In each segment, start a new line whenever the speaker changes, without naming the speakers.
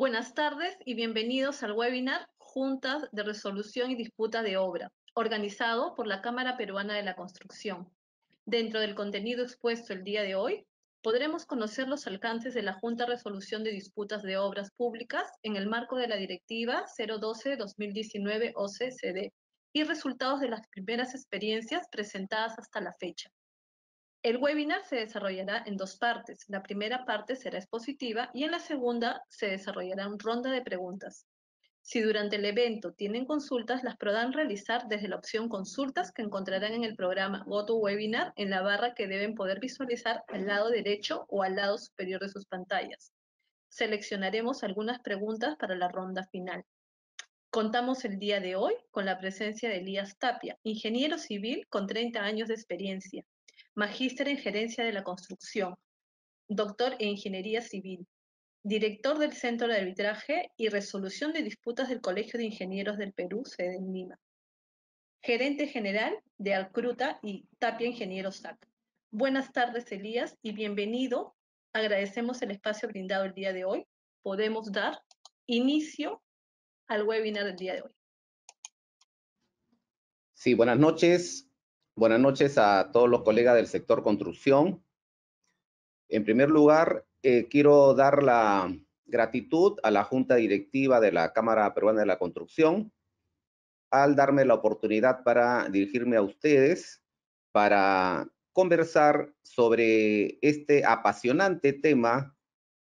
Buenas tardes y bienvenidos al webinar Juntas de Resolución y Disputa de Obra, organizado por la Cámara Peruana de la Construcción. Dentro del contenido expuesto el día de hoy, podremos conocer los alcances de la Junta Resolución de Disputas de Obras Públicas en el marco de la Directiva 012-2019-OCCD y resultados de las primeras experiencias presentadas hasta la fecha. El webinar se desarrollará en dos partes. La primera parte será expositiva y en la segunda se desarrollará una ronda de preguntas. Si durante el evento tienen consultas, las podrán realizar desde la opción Consultas que encontrarán en el programa GoToWebinar en la barra que deben poder visualizar al lado derecho o al lado superior de sus pantallas. Seleccionaremos algunas preguntas para la ronda final. Contamos el día de hoy con la presencia de Elías Tapia, ingeniero civil con 30 años de experiencia, magíster en Gerencia de la Construcción, doctor en Ingeniería Civil, director del Centro de Arbitraje y Resolución de Disputas del Colegio de Ingenieros del Perú, sede en Lima, gerente general de Alcruta y Tapia Ingeniero SAC. Buenas tardes, Elías, y bienvenido. Agradecemos el espacio brindado el día de hoy. Podemos dar inicio al webinar del día de hoy.
Sí, buenas noches. Buenas noches a todos los colegas del sector construcción. En primer lugar, eh, quiero dar la gratitud a la Junta Directiva de la Cámara Peruana de la Construcción al darme la oportunidad para dirigirme a ustedes para conversar sobre este apasionante tema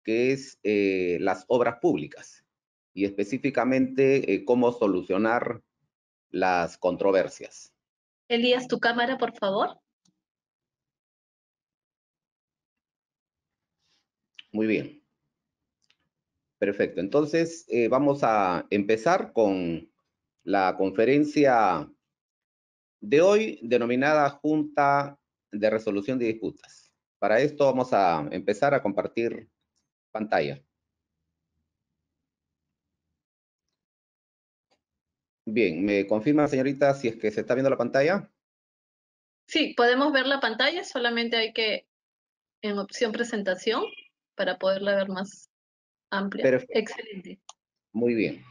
que es eh, las obras públicas y específicamente eh, cómo solucionar las controversias.
Elías, tu cámara, por favor.
Muy bien. Perfecto. Entonces, eh, vamos a empezar con la conferencia de hoy, denominada Junta de Resolución de Disputas. Para esto vamos a empezar a compartir pantalla. Bien, ¿me confirma, señorita, si es que se está viendo la pantalla?
Sí, podemos ver la pantalla, solamente hay que en opción presentación para poderla ver más amplia. Excelente.
Muy bien.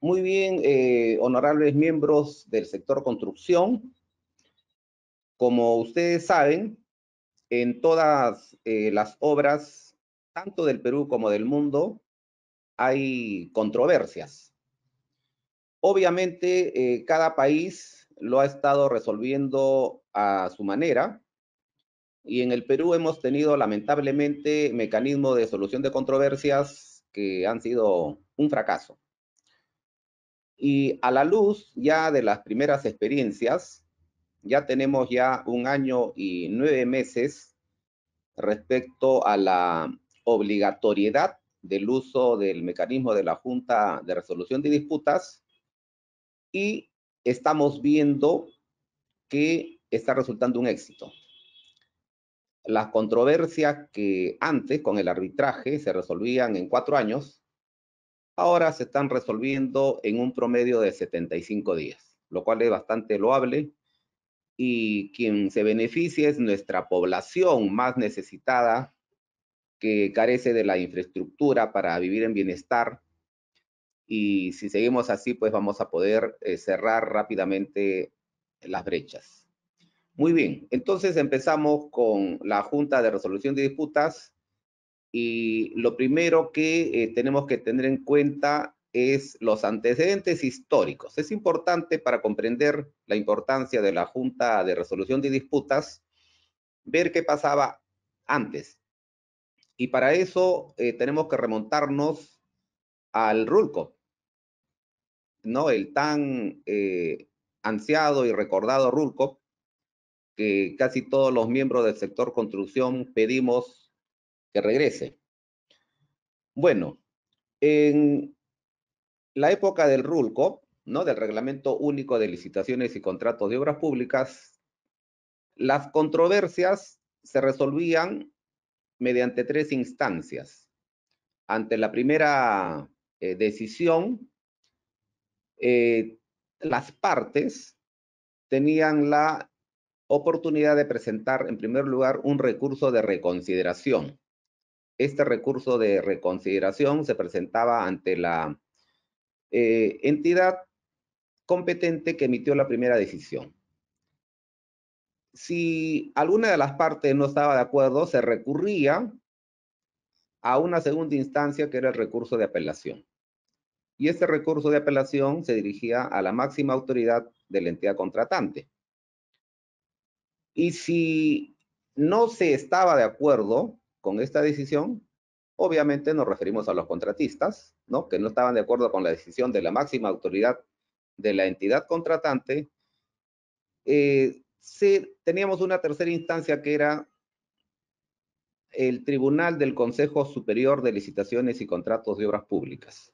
Muy bien, eh, honorables miembros del sector construcción. Como ustedes saben, en todas eh, las obras, tanto del Perú como del mundo, hay controversias Obviamente, eh, cada país lo ha estado resolviendo a su manera y en el Perú hemos tenido lamentablemente mecanismos de solución de controversias que han sido un fracaso. Y a la luz ya de las primeras experiencias, ya tenemos ya un año y nueve meses respecto a la obligatoriedad del uso del mecanismo de la Junta de Resolución de Disputas y estamos viendo que está resultando un éxito. Las controversias que antes con el arbitraje se resolvían en cuatro años, ahora se están resolviendo en un promedio de 75 días, lo cual es bastante loable y quien se beneficia es nuestra población más necesitada que carece de la infraestructura para vivir en bienestar y si seguimos así, pues vamos a poder eh, cerrar rápidamente las brechas. Muy bien, entonces empezamos con la Junta de Resolución de Disputas y lo primero que eh, tenemos que tener en cuenta es los antecedentes históricos. Es importante para comprender la importancia de la Junta de Resolución de Disputas ver qué pasaba antes. Y para eso eh, tenemos que remontarnos al RULCO, ¿no? El tan eh, ansiado y recordado Rulco que casi todos los miembros del sector construcción pedimos que regrese. Bueno, en la época del Rulco, ¿no? Del Reglamento Único de Licitaciones y Contratos de Obras Públicas, las controversias se resolvían mediante tres instancias. Ante la primera eh, decisión, eh, las partes tenían la oportunidad de presentar, en primer lugar, un recurso de reconsideración. Este recurso de reconsideración se presentaba ante la eh, entidad competente que emitió la primera decisión. Si alguna de las partes no estaba de acuerdo, se recurría a una segunda instancia que era el recurso de apelación y este recurso de apelación se dirigía a la máxima autoridad de la entidad contratante. Y si no se estaba de acuerdo con esta decisión, obviamente nos referimos a los contratistas, ¿no? que no estaban de acuerdo con la decisión de la máxima autoridad de la entidad contratante, eh, teníamos una tercera instancia que era el Tribunal del Consejo Superior de Licitaciones y Contratos de Obras Públicas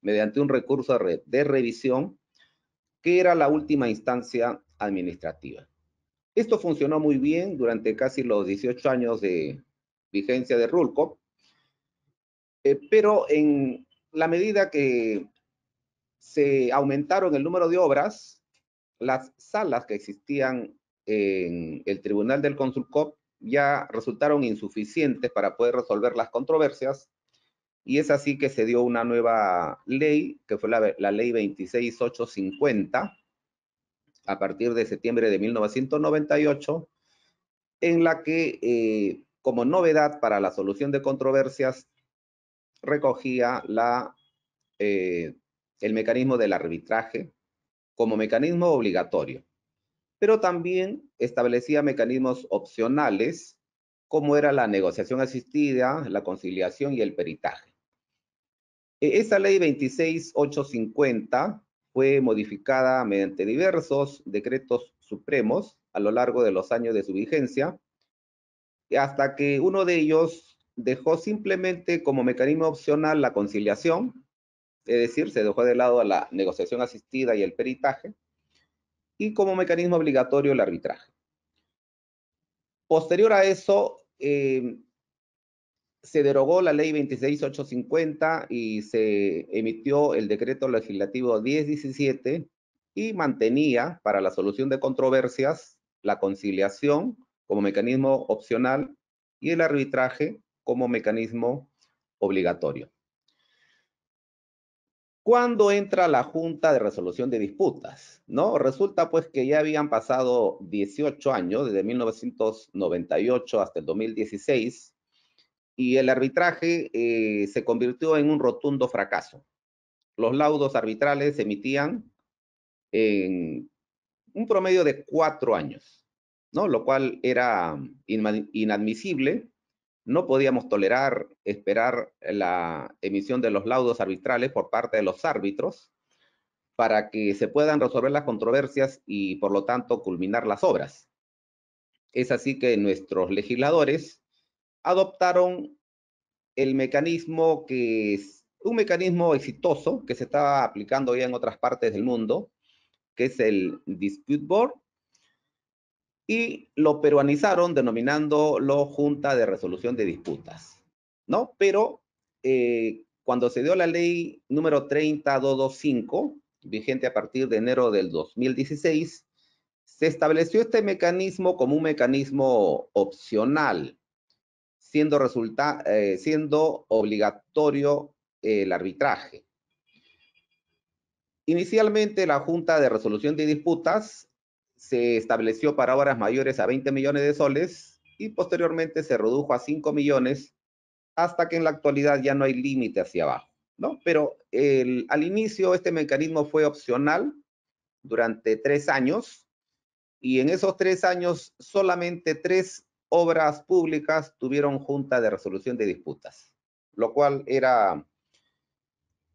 mediante un recurso de revisión que era la última instancia administrativa. Esto funcionó muy bien durante casi los 18 años de vigencia de Rulco, eh, pero en la medida que se aumentaron el número de obras, las salas que existían en el Tribunal del Consulcop ya resultaron insuficientes para poder resolver las controversias y es así que se dio una nueva ley, que fue la, ley 26850, a partir de septiembre de 1998, en la que, eh, como novedad para la solución de controversias, recogía la, eh, el mecanismo del arbitraje como mecanismo obligatorio, pero también establecía mecanismos opcionales, como era la negociación asistida, la conciliación y el peritaje. E-, Esa ley 26850 fue modificada mediante diversos decretos supremos a lo largo de los años de su vigencia, hasta que uno de ellos dejó simplemente como mecanismo opcional la conciliación, es decir, se dejó de lado la negociación asistida y el peritaje, y como mecanismo obligatorio el arbitraje. Posterior a eso, eh, se derogó la ley 26850 y se emitió el decreto legislativo 1017 y mantenía para la solución de controversias la conciliación como mecanismo opcional y el arbitraje como mecanismo obligatorio. ¿Cuándo entra la Junta de Resolución de Disputas? ¿No? Resulta pues que ya habían pasado 18 años, desde 1998 hasta el 2016, y el arbitraje eh, se convirtió en un rotundo fracaso. Los laudos arbitrales se emitían en un promedio de cuatro años, ¿no? Lo cual era inadmisible. No podíamos tolerar esperar la emisión de los laudos arbitrales por parte de los árbitros para que se puedan resolver las controversias y por lo tanto culminar las obras. Es así que nuestros legisladores adoptaron el mecanismo que es un mecanismo exitoso que se está aplicando ya en otras partes del mundo, que es el Dispute Board, y lo peruanizaron denominándolo Junta de Resolución de Disputas, ¿no? Pero eh, cuando se dio la ley número 30225, vigente a partir de enero del 2016, se estableció este mecanismo como un mecanismo opcional siendo, resulta, eh, siendo obligatorio eh, el arbitraje. Inicialmente, la Junta de Resolución de Disputas se estableció para obras mayores a 20 millones de soles y posteriormente se redujo a 5 millones hasta que en la actualidad ya no hay límite hacia abajo, ¿no? Pero el, al inicio este mecanismo fue opcional durante tres años y en esos tres años solamente tres Obras Públicas tuvieron junta de resolución de disputas, lo cual era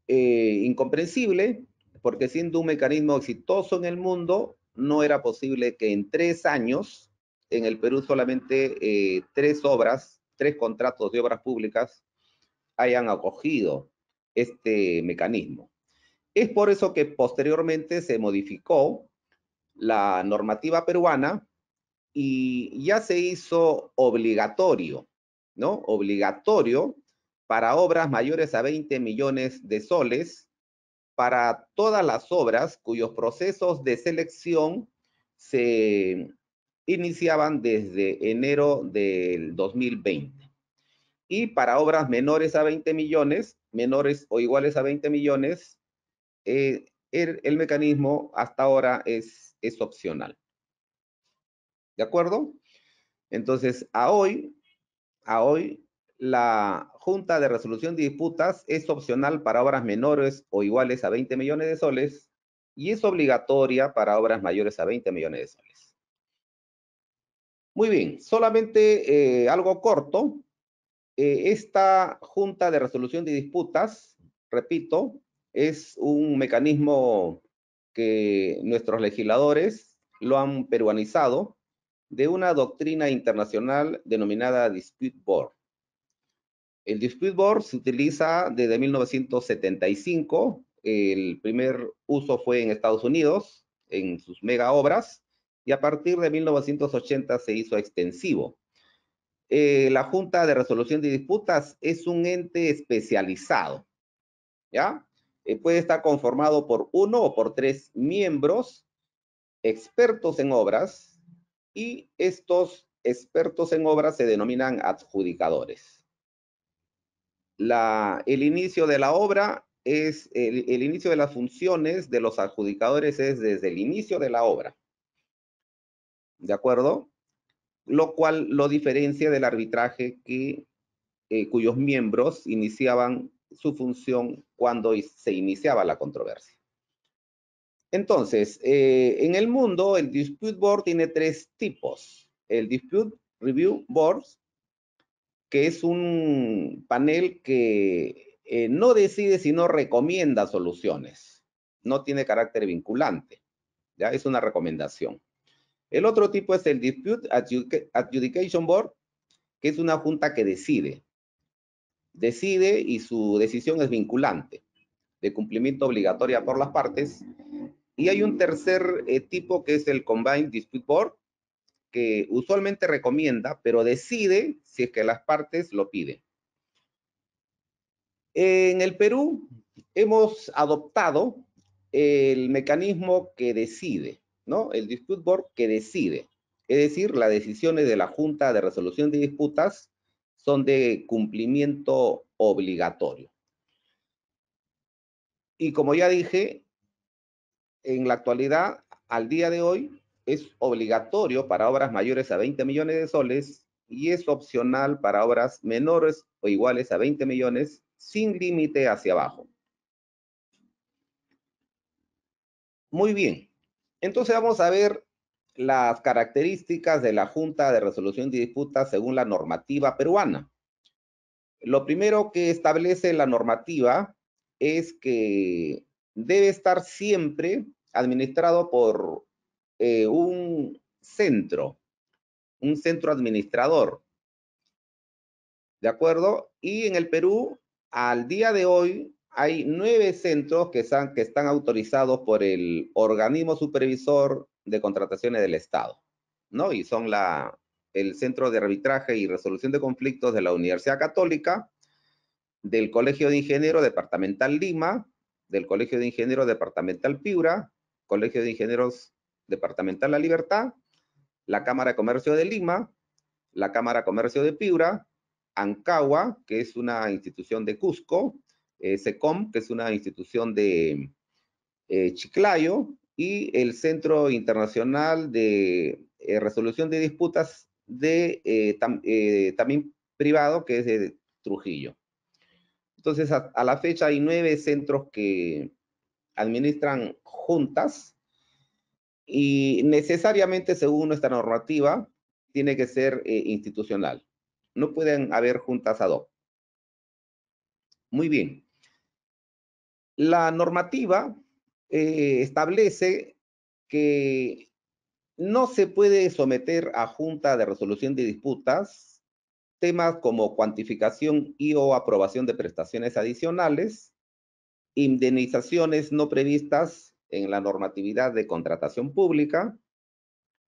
eh, incomprensible porque siendo un mecanismo exitoso en el mundo, no era posible que en tres años, en el Perú solamente eh, tres obras, tres contratos de obras públicas hayan acogido este mecanismo. Es por eso que posteriormente se modificó la normativa peruana y ya se hizo obligatorio, ¿no? Obligatorio para obras mayores a 20 millones de soles, para todas las obras cuyos procesos de selección se iniciaban desde enero del 2020. Y para obras menores a 20 millones, menores o iguales a 20 millones, eh, el, el, mecanismo hasta ahora es, es opcional. ¿De acuerdo? Entonces, a hoy, a hoy, la Junta de Resolución de Disputas es opcional para obras menores o iguales a 20 millones de soles y es obligatoria para obras mayores a 20 millones de soles. Muy bien, solamente eh, algo corto. Eh, esta Junta de Resolución de Disputas, repito, es un mecanismo que nuestros legisladores lo han peruanizado de una doctrina internacional denominada Dispute Board. El Dispute Board se utiliza desde 1975. El primer uso fue en Estados Unidos, en sus mega obras, y a partir de 1980 se hizo extensivo. Eh, la Junta de Resolución de Disputas es un ente especializado, ¿ya? Eh, puede estar conformado por uno o por tres miembros expertos en obras, y estos expertos en obra se denominan adjudicadores. el inicio de la obra es, el, inicio de las funciones de los adjudicadores es desde el inicio de la obra. ¿De acuerdo? Lo cual lo diferencia del arbitraje que, eh, cuyos miembros iniciaban su función cuando se iniciaba la controversia. Entonces, eh, en el mundo, el Dispute Board tiene tres tipos. El Dispute Review Board, que es un panel que eh, no decide, sino recomienda soluciones. No tiene carácter vinculante. Ya es una recomendación. El otro tipo es el Dispute Adjudication Board, que es una junta que decide. Decide y su decisión es vinculante, de cumplimiento obligatorio por las partes y hay un tercer eh, tipo que es el Combined Dispute Board, que usualmente recomienda, pero decide si es que las partes lo piden. En el Perú hemos adoptado el mecanismo que decide, ¿no? El Dispute Board que decide. Es decir, las decisiones de la Junta de Resolución de Disputas son de cumplimiento obligatorio. Y como ya dije, en la actualidad, al día de hoy, es obligatorio para obras mayores a 20 millones de soles y es opcional para obras menores o iguales a 20 millones sin límite hacia abajo. Muy bien, entonces vamos a ver las características de la Junta de Resolución de Disputas según la normativa peruana. Lo primero que establece la normativa es que debe estar siempre administrado por eh, un centro, un centro administrador. ¿De acuerdo? Y en el Perú, al día de hoy, hay nueve centros que están, autorizados por el organismo supervisor de contrataciones del Estado, ¿no? Y son el Centro de Arbitraje y Resolución de Conflictos de la Universidad Católica, del Colegio de Ingenieros Departamental Lima, del Colegio de Ingenieros Departamental Piura, Colegio de Ingenieros Departamental La Libertad, la Cámara de Comercio de Lima, la Cámara de Comercio de Piura, Ancagua, que es una institución de Cusco, eh, SECOM, que es una institución de eh, Chiclayo, y el Centro Internacional de eh, Resolución de Disputas de también privado, que es de Trujillo. Entonces, a, la fecha hay nueve centros que administran juntas y necesariamente, según nuestra normativa, tiene que ser eh, institucional. No pueden haber juntas ad hoc. Muy bien. La normativa eh, establece que no se puede someter a junta de resolución de disputas temas como cuantificación y o aprobación de prestaciones adicionales, indemnizaciones no previstas en la normatividad de contratación pública,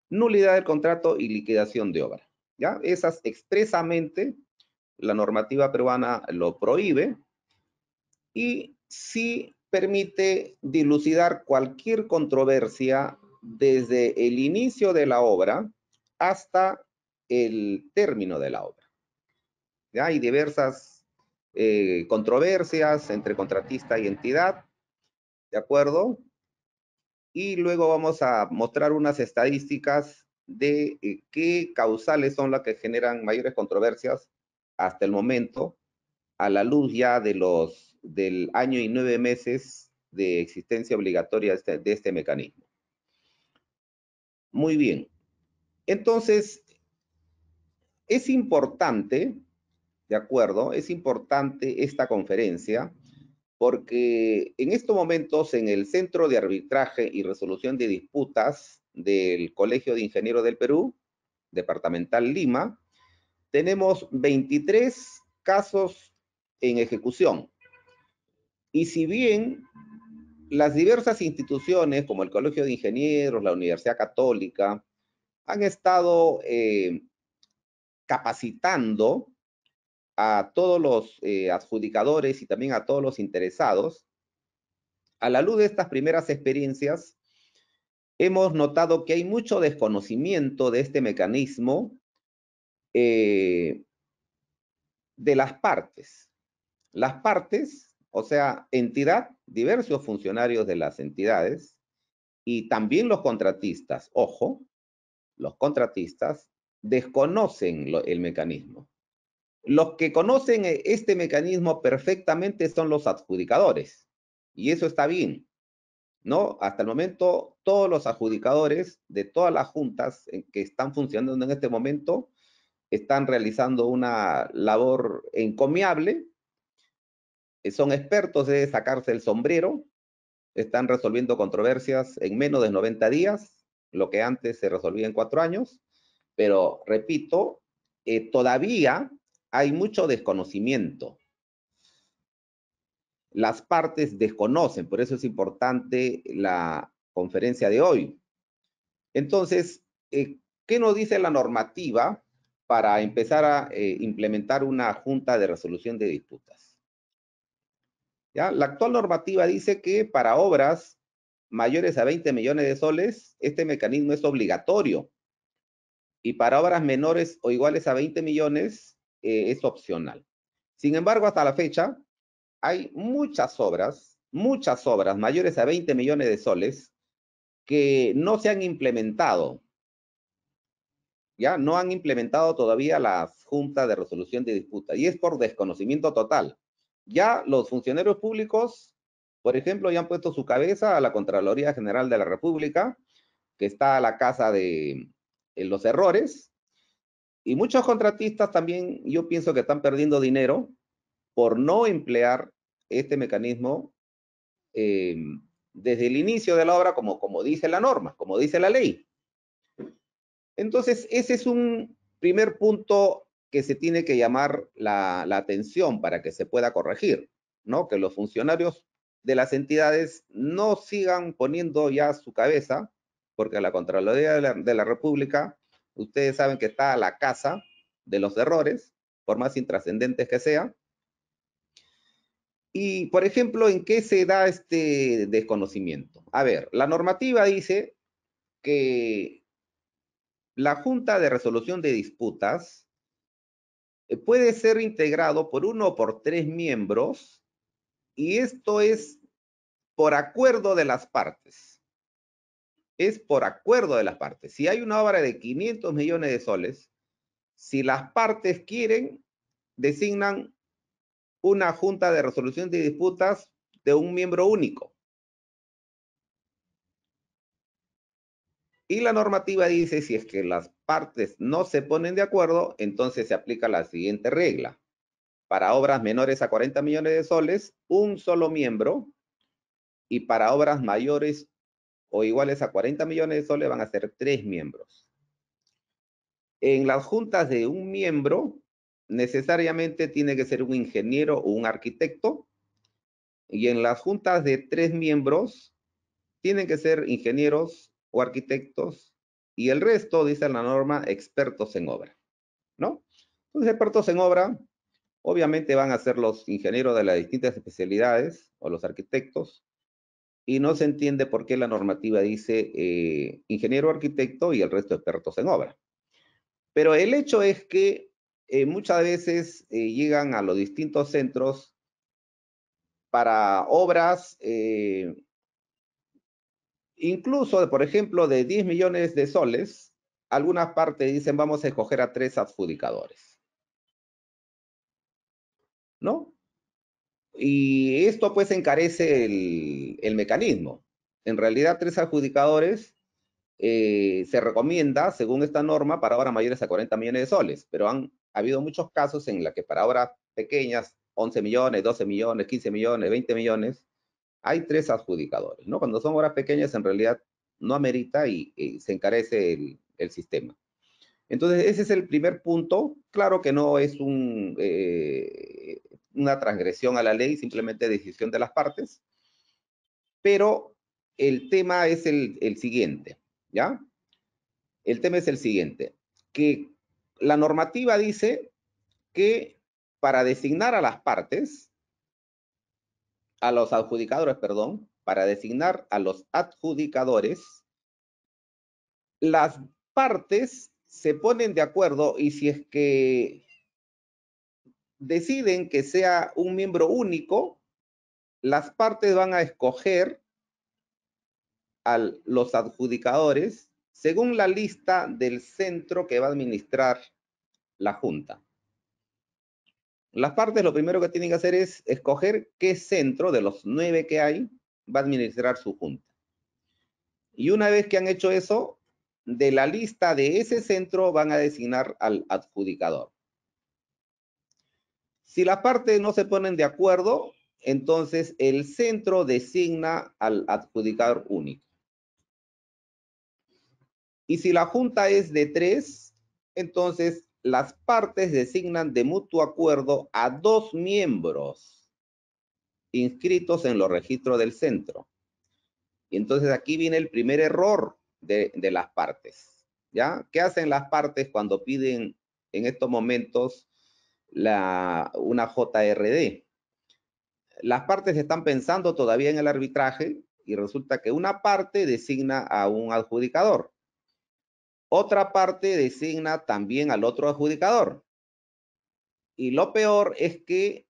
nulidad del contrato y liquidación de obra. ¿ya? Esas expresamente la normativa peruana lo prohíbe y sí permite dilucidar cualquier controversia desde el inicio de la obra hasta el término de la obra. Hay diversas eh, controversias entre contratista y entidad, ¿de acuerdo? Y luego vamos a mostrar unas estadísticas de eh, qué causales son las que generan mayores controversias hasta el momento, a la luz ya de los del año y nueve meses de existencia obligatoria de este, este mecanismo. Muy bien. Entonces, es importante ¿de acuerdo? Es importante esta conferencia porque en estos momentos en el Centro de Arbitraje y Resolución de Disputas del Colegio de Ingenieros del Perú, Departamental Lima, tenemos 23 casos en ejecución. Y si bien las diversas instituciones como el Colegio de Ingenieros, la Universidad Católica, han estado eh, capacitando a todos los eh, adjudicadores y también a todos los interesados. A la luz de estas primeras experiencias, hemos notado que hay mucho desconocimiento de este mecanismo eh, de las partes. Las partes, o sea, entidad, diversos funcionarios de las entidades y también los contratistas, ojo, los contratistas desconocen el mecanismo. Los que conocen eh, este mecanismo perfectamente son los adjudicadores. Y eso está bien. ¿no? Hasta el momento, todos los adjudicadores de todas las juntas eh, que están funcionando en este momento están realizando una labor encomiable, eh, son expertos de sacarse el sombrero, están resolviendo controversias en menos de 90 días, lo que antes se resolvía en cuatro años, pero repito, todavía hay mucho desconocimiento. Las partes desconocen, por eso es importante la conferencia de hoy. Entonces, eh, ¿qué nos dice la normativa para empezar a eh, implementar una junta de resolución de disputas? La actual normativa dice que para obras mayores a 20 millones de soles, este mecanismo es obligatorio. Y para obras menores o iguales a 20 millones, eh, es opcional. Sin embargo, hasta la fecha, hay muchas obras, muchas obras mayores a 20 millones de soles que no se han implementado. Ya no han implementado todavía las juntas de resolución de disputa y es por desconocimiento total. Ya los funcionarios públicos, por ejemplo, ya han puesto su cabeza a la Contraloría General de la República, que está a la casa de eh, los errores, y muchos contratistas también, yo pienso que están perdiendo dinero por no emplear este mecanismo eh, desde el inicio de la obra, como, como dice la norma, como dice la ley. Entonces, ese es un primer punto que se tiene que llamar la, atención para que se pueda corregir, ¿no? Que los funcionarios de las entidades no sigan poniendo ya su cabeza, porque la Contraloría de la República Ustedes saben que está a la casa de los errores, por más intrascendentes que sean. Y, por ejemplo, ¿en qué se da este desconocimiento? A ver, la normativa dice que la Junta de Resolución de Disputas eh, puede ser integrado por uno o por tres miembros y esto es por acuerdo de las partes es por acuerdo de las partes. Si hay una obra de 500 millones de soles, si las partes quieren, designan una junta de resolución de disputas de un miembro único. Y la normativa dice, si es que las partes no se ponen de acuerdo, entonces se aplica la siguiente regla. Para obras menores a 40 millones de soles, un solo miembro y para obras mayores, o iguales a 40 millones de soles van a ser tres miembros. En las juntas de un miembro, necesariamente tiene que ser un ingeniero o un arquitecto. Y en las juntas de tres miembros, tienen que ser ingenieros o arquitectos. Y el resto, dice la norma, expertos en obra. ¿No? Entonces, expertos en obra, obviamente van a ser los ingenieros de las distintas especialidades o los arquitectos y no se entiende por qué la normativa dice eh, ingeniero arquitecto y el resto de expertos en obra. Pero el hecho es que eh, muchas veces eh, llegan a los distintos centros para obras, incluso, por ejemplo, de 10 millones de soles, algunas partes dicen vamos a escoger a tres adjudicadores. ¿No? Y esto pues encarece el, mecanismo. En realidad, tres adjudicadores eh, se recomienda, según esta norma, para obras mayores a 40 millones de soles, pero han habido muchos casos en los que para obras pequeñas, 11 millones, 12 millones, 15 millones, 20 millones, hay tres adjudicadores, ¿no? Cuando son horas pequeñas, en realidad no amerita y, se encarece el, sistema. Entonces, ese es el primer punto. Claro que no es un, eh, una transgresión a la ley, simplemente decisión de las partes. Pero el tema es el, el siguiente, ¿ya? El tema es el siguiente, que la normativa dice que para designar a las partes, a los adjudicadores, perdón, para designar a los adjudicadores, las partes se ponen de acuerdo y si es que deciden que sea un miembro único, las partes van a escoger a los adjudicadores según la lista del centro que va a administrar la junta. Las partes lo primero que tienen que hacer es escoger qué centro de los nueve que hay va a administrar su junta. Y una vez que han hecho eso, de la lista de ese centro van a designar al adjudicador. Si las partes no se ponen de acuerdo, entonces el centro designa al adjudicador único. Y si la junta es de tres, entonces las partes designan de mutuo acuerdo a dos miembros inscritos en los registros del centro. Y entonces aquí viene el primer error de, las partes. ¿Ya? ¿Qué hacen las partes cuando piden en estos momentos la, una JRD. Las partes están pensando todavía en el arbitraje y resulta que una parte designa a un adjudicador. Otra parte designa también al otro adjudicador. Y lo peor es que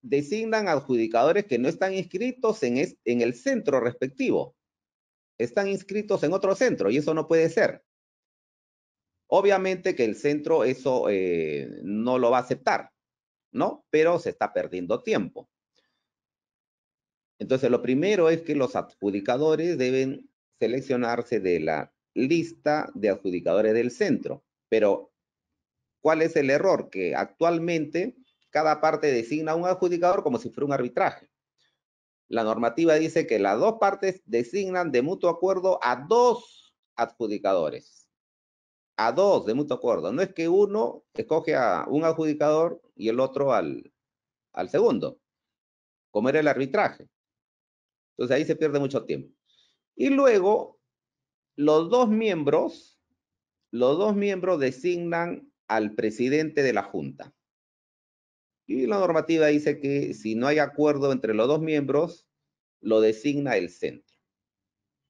designan adjudicadores que no están inscritos en el centro respectivo. Están inscritos en otro centro y eso no puede ser. Obviamente que el centro eso eh, no lo va a aceptar, ¿no? Pero se está perdiendo tiempo. Entonces, lo primero es que los adjudicadores deben seleccionarse de la lista de adjudicadores del centro. Pero, ¿cuál es el error? Que actualmente cada parte designa a un adjudicador como si fuera un arbitraje. La normativa dice que las dos partes designan de mutuo acuerdo a dos adjudicadores a dos de mutuo acuerdo. No es que uno escoge a un adjudicador y el otro al, al segundo, como era el arbitraje. Entonces ahí se pierde mucho tiempo. Y luego, los dos miembros, los dos miembros designan al presidente de la Junta. Y la normativa dice que si no hay acuerdo entre los dos miembros, lo designa el centro.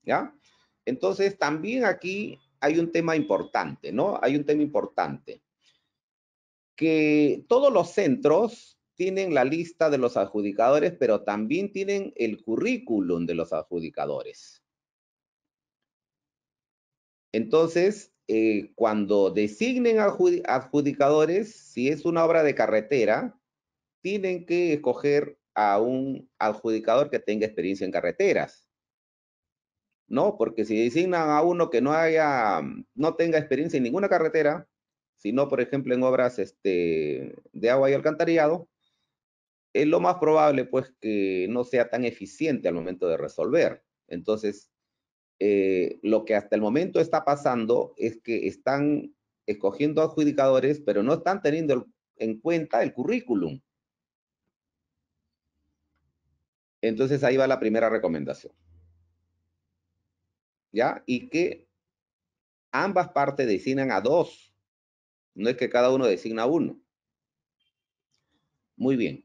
¿Ya? Entonces, también aquí hay un tema importante, ¿no? Hay un tema importante. Que todos los centros tienen la lista de los adjudicadores, pero también tienen el currículum de los adjudicadores. Entonces, eh, cuando designen adjudicadores, si es una obra de carretera, tienen que escoger a un adjudicador que tenga experiencia en carreteras. No, porque si designan a uno que no haya, mm, no tenga experiencia en ninguna carretera, sino por ejemplo en obras este, de agua y alcantarillado, es lo más probable pues que no sea tan eficiente al momento de resolver. Entonces, eh, lo que hasta el momento está pasando es que están escogiendo adjudicadores, pero no están teniendo en cuenta el currículum. Entonces ahí va la primera recomendación. ¿ya? Y que ambas partes designan a dos. No es que cada uno designa a uno. Muy bien.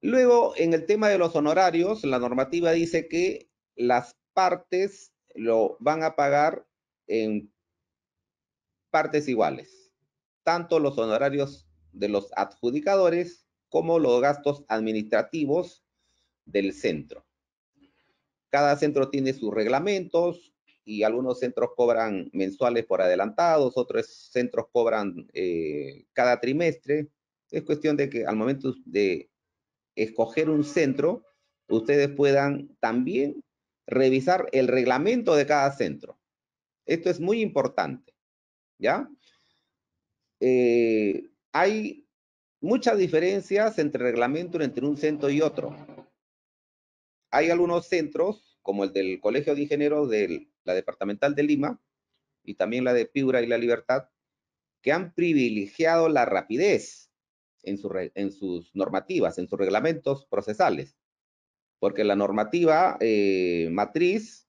Luego, en el tema de los honorarios, la normativa dice que las partes lo van a pagar en partes iguales, tanto los honorarios de los adjudicadores como los gastos administrativos del centro. Cada centro tiene sus reglamentos y algunos centros cobran mensuales por adelantados, otros centros cobran eh, cada trimestre. Es cuestión de que al momento de escoger un centro, ustedes puedan también revisar el reglamento de cada centro. Esto es muy importante, ¿ya? Eh, hay muchas diferencias entre reglamentos entre un centro y otro hay algunos centros, como el del Colegio de Ingenieros de la Departamental de Lima y también la de Piura y la Libertad, que han privilegiado la rapidez en, su en sus normativas, en sus reglamentos procesales. Porque la normativa eh, matriz,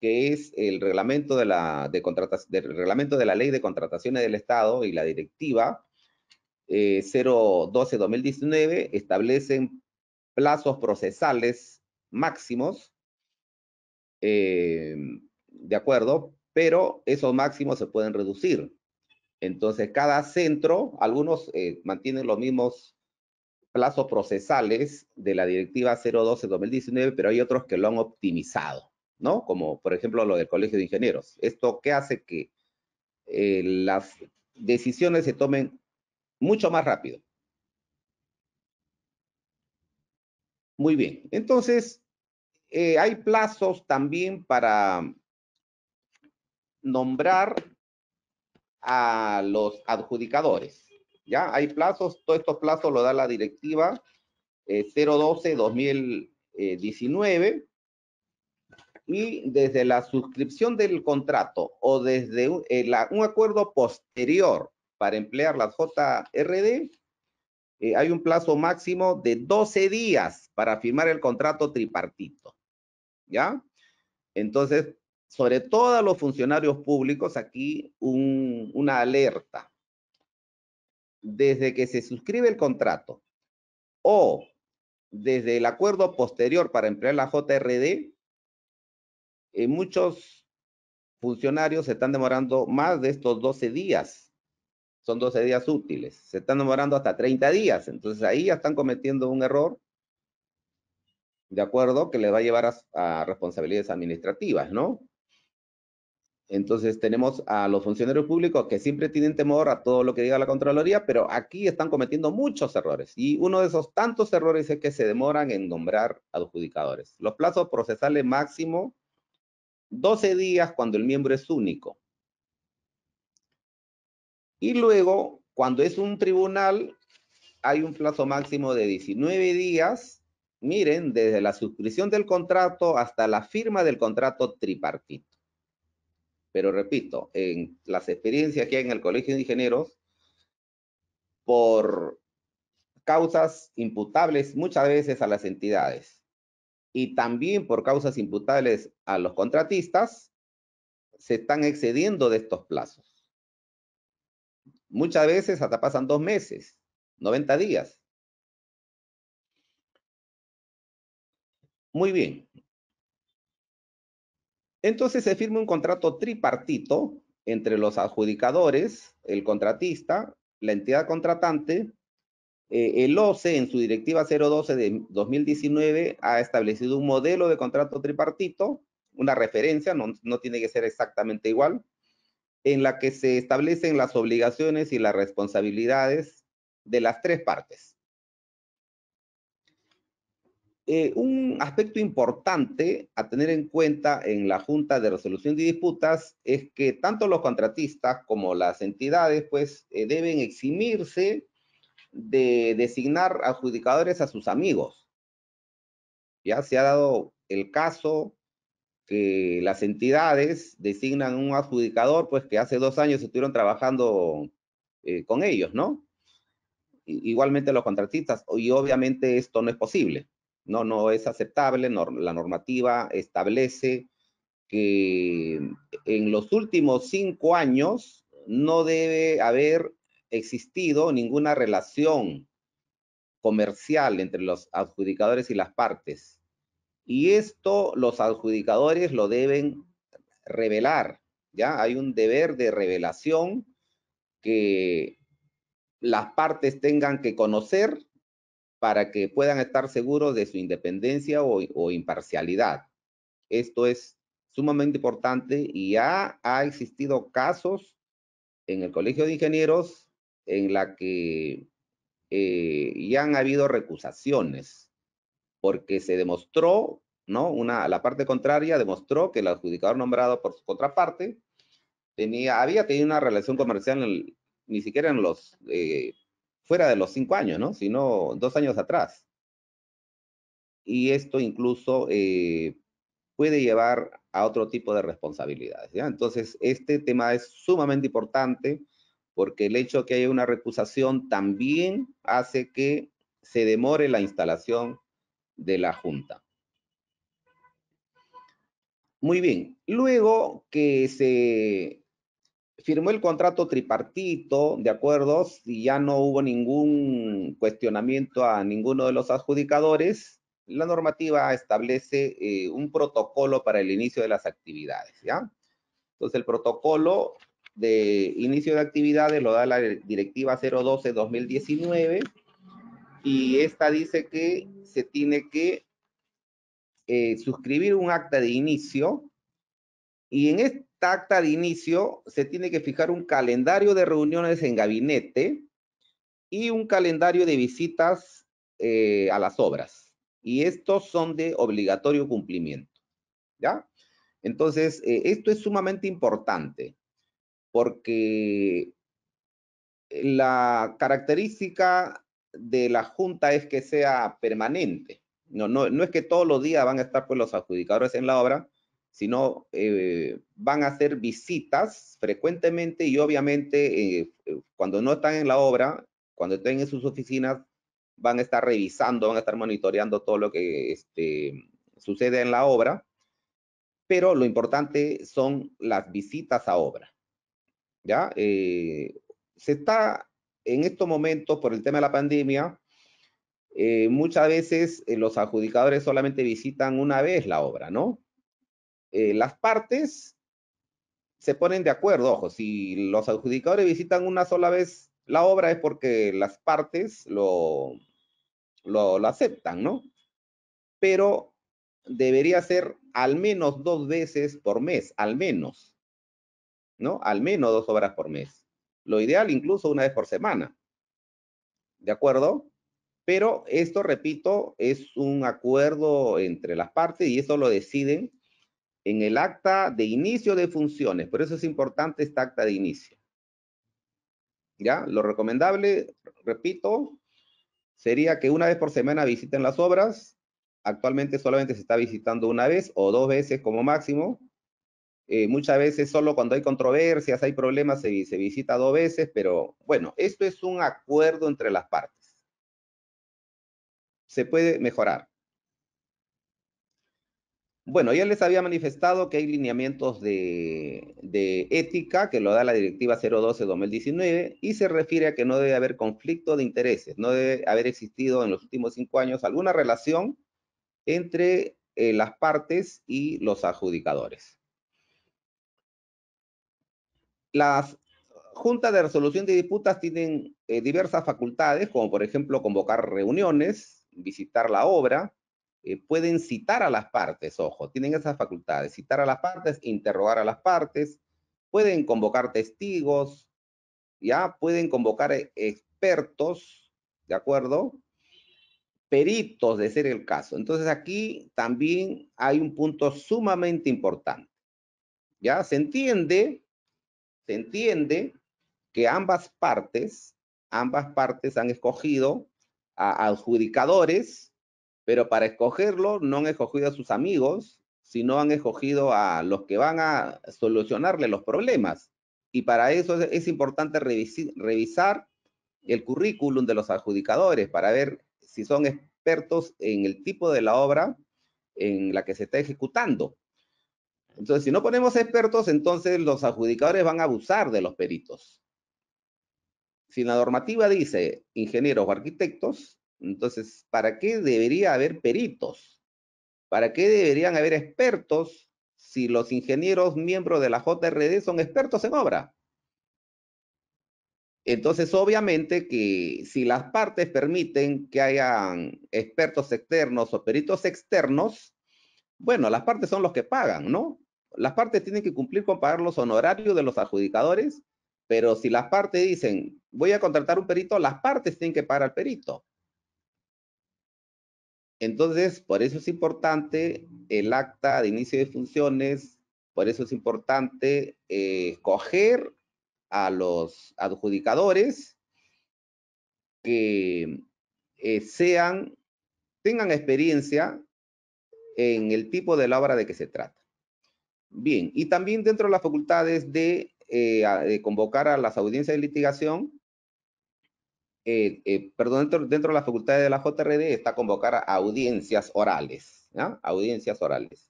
que es el reglamento de la, del reglamento de la Ley de Contrataciones del Estado y la Directiva 012-2019, eh, establecen plazos procesales máximos, eh, ¿de acuerdo? Pero esos máximos se pueden reducir. Entonces, cada centro, algunos eh, mantienen los mismos plazos procesales de la directiva 012-2019, pero hay otros que lo han optimizado, ¿no? Como, por ejemplo, lo del Colegio de Ingenieros. ¿Esto que hace? Que eh, las decisiones se tomen mucho más rápido. Muy bien, entonces eh, hay plazos también para nombrar a los adjudicadores. Ya hay plazos, todos estos plazos lo da la directiva 012-2019 eh, y desde la suscripción del contrato o desde un, eh, acuerdo posterior para emplear la JRD, hay un plazo máximo de 12 días para firmar el contrato tripartito. ¿ya? Entonces, sobre todo a los funcionarios públicos, aquí una alerta. Desde que se suscribe el contrato o desde el acuerdo posterior para emplear la JRD, eh, muchos funcionarios se están demorando más de estos 12 días. Son 12 días útiles. Se están demorando hasta 30 días. Entonces ahí ya están cometiendo un error ¿de acuerdo? Que le va a llevar a, responsabilidades administrativas, ¿no? Entonces tenemos a los funcionarios públicos que siempre tienen temor a todo lo que diga la Contraloría, pero aquí están cometiendo muchos errores. Y uno de esos tantos errores es que se demoran en nombrar adjudicadores. Los plazos procesales máximo, 12 días cuando el miembro es único. Y luego, cuando es un tribunal, hay un plazo máximo de 19 días miren desde la suscripción del contrato hasta la firma del contrato tripartito. Pero repito, en las experiencias que hay en el Colegio de Ingenieros, por causas imputables muchas veces a las entidades y también por causas imputables a los contratistas, se están excediendo de estos plazos. Muchas veces hasta pasan dos meses, 90 días, Muy bien. Entonces se firma un contrato tripartito entre los adjudicadores, el contratista, la entidad contratante. Eh, el OCE, en su directiva 012 de 2019, ha establecido un modelo de contrato tripartito, una referencia, no tiene que ser exactamente igual, en la que se establecen las obligaciones y las responsabilidades de las tres partes. Eh, un aspecto importante a tener en cuenta en la Junta de Resolución de Disputas es que tanto los contratistas como las entidades pues eh, deben eximirse de designar adjudicadores a sus amigos. Ya se ha dado el caso que las entidades designan un adjudicador pues que hace dos años estuvieron trabajando eh, con ellos, ¿no? Igualmente los contratistas y obviamente esto no es posible. No, no es aceptable. la normativa establece que en los últimos cinco años no debe haber existido ninguna relación comercial entre los adjudicadores y las partes. Y esto los adjudicadores lo deben revelar, ¿ya? Hay un deber de revelación que las partes tengan que conocer para que puedan estar seguros de su independencia o, imparcialidad. Esto es sumamente importante y ya ha existido casos en el Colegio de Ingenieros en la que eh, ya han habido recusaciones porque se demostró, ¿no? Una, la parte contraria demostró que el adjudicador nombrado por su contraparte tenía, había tenido una relación comercial ni siquiera en los eh, fuera de los cinco años, ¿no? Sino dos años atrás. Y esto incluso eh, puede llevar a otro tipo de responsabilidades. ¿ya? Entonces, este tema es sumamente importante porque el hecho de que haya una recusación también hace que se demore la instalación de la Junta. Muy bien, luego que se firmó el contrato tripartito de acuerdos y ya no hubo ningún cuestionamiento a ninguno de los adjudicadores. La normativa establece eh, un protocolo para el inicio de las actividades, ¿ya? Entonces, el protocolo de inicio de actividades lo da la Directiva 012-2019 y esta dice que se tiene que eh, suscribir un acta de inicio y en este acta de inicio se tiene que fijar un calendario de reuniones en gabinete y un calendario de visitas eh, a las obras. Y estos son de obligatorio cumplimiento. ¿Ya? Entonces, eh, esto es sumamente importante porque la característica de la junta es que sea permanente. No, no, no es que todos los días van a estar pues, los adjudicadores en la obra, sino eh, van a hacer visitas frecuentemente y obviamente eh, eh, cuando no están en la obra, cuando estén en sus oficinas, van a estar revisando, van a estar monitoreando todo lo que este, sucede en la obra, pero lo importante son las visitas a obra. ¿Ya? se está en estos momentos, por el tema de la pandemia, muchas veces los adjudicadores solamente visitan una vez la obra, ¿no? Eh, las partes se ponen de acuerdo. Ojo, si los adjudicadores visitan una sola vez la obra es porque las partes lo, lo, lo aceptan, ¿no? Pero debería ser al menos dos veces por mes, al menos, ¿no? Al menos dos obras por mes. Lo ideal incluso una vez por semana. ¿De acuerdo? Pero esto, repito, es un acuerdo entre las partes y eso lo deciden en el acta de inicio de funciones. Por eso es importante esta acta de inicio. ¿Ya? Lo recomendable, repito, sería que una vez por semana visiten las obras. Actualmente solamente se está visitando una vez o dos veces como máximo. Eh, muchas veces solo cuando hay controversias, hay problemas, se, se visita dos veces, pero bueno, esto es un acuerdo entre las partes. Se puede mejorar. Bueno, ya les había manifestado que hay lineamientos de, ética que lo da la Directiva 012-2019 y se refiere a que no debe haber conflicto de intereses, no debe haber existido en los últimos cinco años alguna relación entre eh, las partes y los adjudicadores. Las juntas de resolución de disputas tienen eh, diversas facultades, como por ejemplo convocar reuniones, visitar la obra, eh, pueden citar a las partes, ojo, tienen esas facultades, citar a las partes, interrogar a las partes, pueden convocar testigos, ya pueden convocar eh, expertos, ¿de acuerdo? Peritos, de ser el caso. Entonces aquí también hay un punto sumamente importante. ¿Ya? Se entiende, se entiende que ambas partes, ambas partes han escogido a adjudicadores pero para escogerlo no han escogido a sus amigos, sino han escogido a los que van a solucionarle los problemas. Y para eso es, importante revisar el currículum de los adjudicadores para ver si son expertos en el tipo de la obra en la que se está ejecutando. Entonces, si no ponemos expertos, entonces los adjudicadores van a abusar de los peritos. Si la normativa dice ingenieros o arquitectos, entonces, ¿para qué debería haber peritos? ¿Para qué deberían haber expertos si los ingenieros miembros de la JRD son expertos en obra? Entonces, obviamente que si las partes permiten que hayan expertos externos o peritos externos, bueno, las partes son los que pagan, ¿no? Las partes tienen que cumplir con pagar los honorarios de los adjudicadores, pero si las partes dicen, voy a contratar un perito, las partes tienen que pagar al perito. Entonces, por eso es importante el acta de inicio de funciones, por eso es importante eh, escoger a los adjudicadores que eh, sean, tengan experiencia en el tipo de obra de que se trata. Bien, y también dentro de las facultades de eh, convocar a las audiencias de litigación, eh, eh, perdón, dentro, de la facultad de la JRD está convocar audiencias orales, ¿ya? Audiencias orales.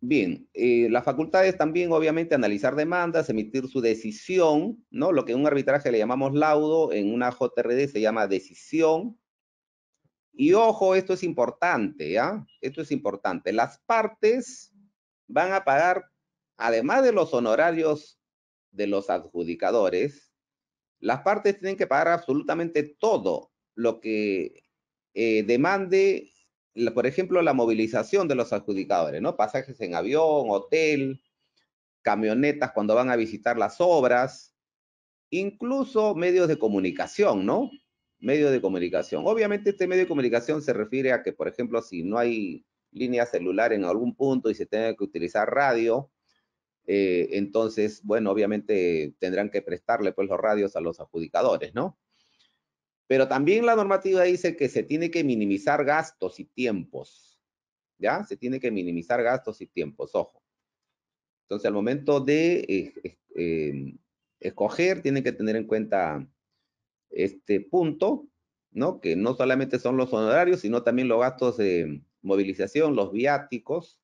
Bien, eh, las facultades también, obviamente, analizar demandas, emitir su decisión, ¿no? Lo que en un arbitraje le llamamos laudo, en una JRD se llama decisión. Y ojo, esto es importante, ¿ya? Esto es importante. Las partes van a pagar, además de los honorarios de los adjudicadores, las partes tienen que pagar absolutamente todo lo que eh, demande, por ejemplo, la movilización de los adjudicadores, ¿no? Pasajes en avión, hotel, camionetas cuando van a visitar las obras, incluso medios de comunicación, ¿no? Medios de comunicación. Obviamente este medio de comunicación se refiere a que, por ejemplo, si no hay línea celular en algún punto y se tiene que utilizar radio, eh, entonces, bueno, obviamente tendrán que prestarle pues los radios a los adjudicadores, ¿no? Pero también la normativa dice que se tiene que minimizar gastos y tiempos, ¿ya? Se tiene que minimizar gastos y tiempos, ojo. Entonces, al momento de eh, eh, escoger, tienen que tener en cuenta este punto, ¿no? Que no solamente son los honorarios, sino también los gastos de movilización, los viáticos,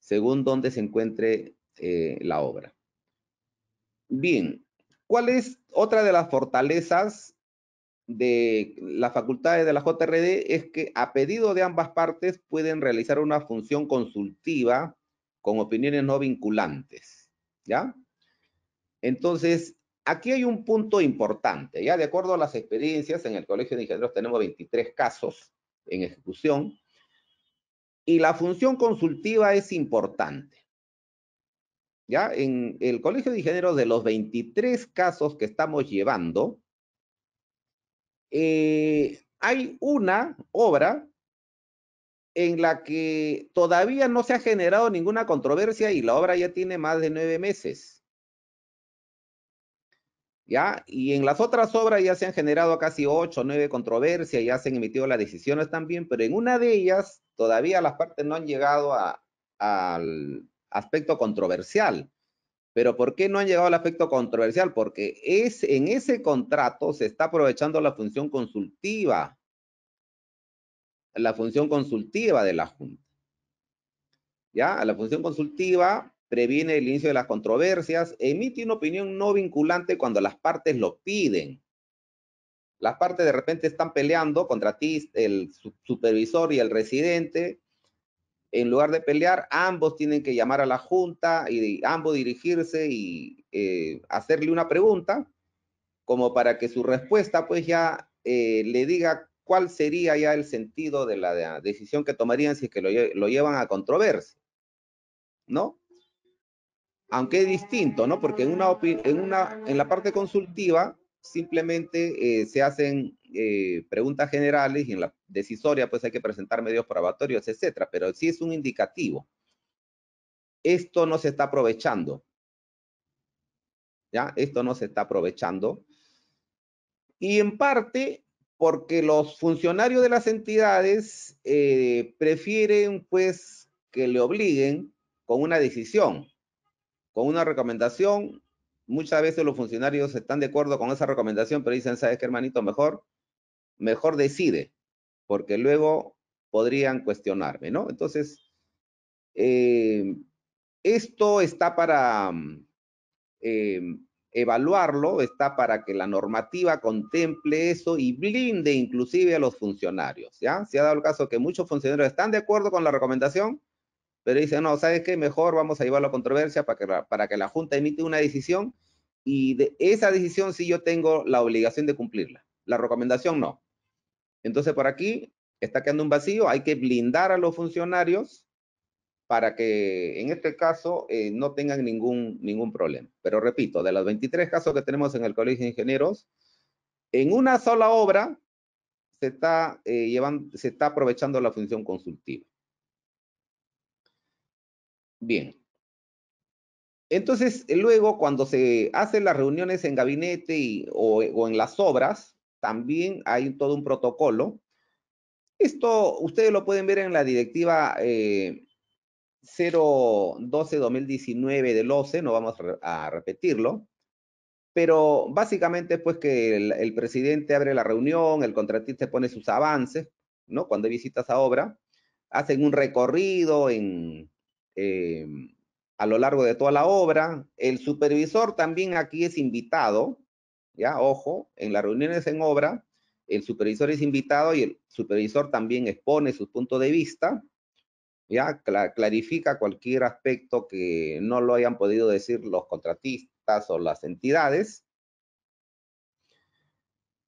según donde se encuentre eh, la obra. Bien, ¿cuál es otra de las fortalezas de las facultades de la JRD? Es que a pedido de ambas partes pueden realizar una función consultiva con opiniones no vinculantes, ¿ya? Entonces, aquí hay un punto importante, ¿ya? De acuerdo a las experiencias, en el Colegio de Ingenieros tenemos 23 casos en ejecución, y la función consultiva es importante. En el Colegio de Ingenieros, de los 23 casos que estamos llevando, eh, hay una obra en la que todavía no se ha generado ninguna controversia y la obra ya tiene más de nueve meses. ¿Ya? Y en las otras obras ya se han generado casi ocho, nueve controversias, ya se han emitido las decisiones también, pero en una de ellas todavía las partes no han llegado al, aspecto controversial. Pero ¿por qué no han llegado al aspecto controversial? Porque es, en ese contrato se está aprovechando la función consultiva, la función consultiva de la Junta. ¿Ya? La función consultiva previene el inicio de las controversias, emite una opinión no vinculante cuando las partes lo piden. Las partes de repente están peleando contra ti, el supervisor y el residente, en lugar de pelear, ambos tienen que llamar a la Junta y ambos dirigirse y eh, hacerle una pregunta, como para que su respuesta pues ya eh, le diga cuál sería ya el sentido de la, decisión que tomarían si es que lo, llevan a controversia, ¿no? Aunque es distinto, ¿no? Porque en, una, en la parte consultiva simplemente eh, se hacen eh, preguntas generales y en la decisoria pues hay que presentar medios probatorios, etcétera, pero si es un indicativo. Esto no se está aprovechando. ¿Ya? Esto no se está aprovechando. Y en parte porque los funcionarios de las entidades eh, prefieren pues que le obliguen con una decisión, con una recomendación Muchas veces los funcionarios están de acuerdo con esa recomendación, pero dicen, ¿sabes qué, hermanito? Mejor, mejor decide, porque luego podrían cuestionarme, ¿no? Entonces, em, esto está para em, evaluarlo, está para que la normativa contemple eso y blinde inclusive a los funcionarios, ¿ya? Se ha dado el caso que muchos funcionarios están de acuerdo con la recomendación, pero dice, no, ¿sabes qué? Mejor vamos a llevar la controversia para que, la, para que la Junta emite una decisión y de esa decisión sí yo tengo la obligación de cumplirla. La recomendación no. Entonces por aquí está quedando un vacío, hay que blindar a los funcionarios para que en este caso eh, no tengan ningún, ningún problema. Pero repito, de los 23 casos que tenemos en el Colegio de Ingenieros, en una sola obra se está, eh, se está aprovechando la función consultiva. Bien. Entonces, eh, luego cuando se hacen las reuniones en gabinete eh, o, en las obras, también hay todo un protocolo. Esto ustedes lo pueden ver en la directiva 012-2019 eh, del OCE, no vamos a repetirlo, pero básicamente pues que el, presidente abre la reunión, el contratista pone sus avances, ¿no? Cuando hay visitas a obra, hacen un recorrido en, Em, a lo largo de toda la obra. El supervisor también aquí es invitado, ya, ojo, en las reuniones en obra, el supervisor es invitado y el supervisor también expone su punto de vista, ya, clarifica cualquier aspecto que no lo hayan podido decir los contratistas o las entidades.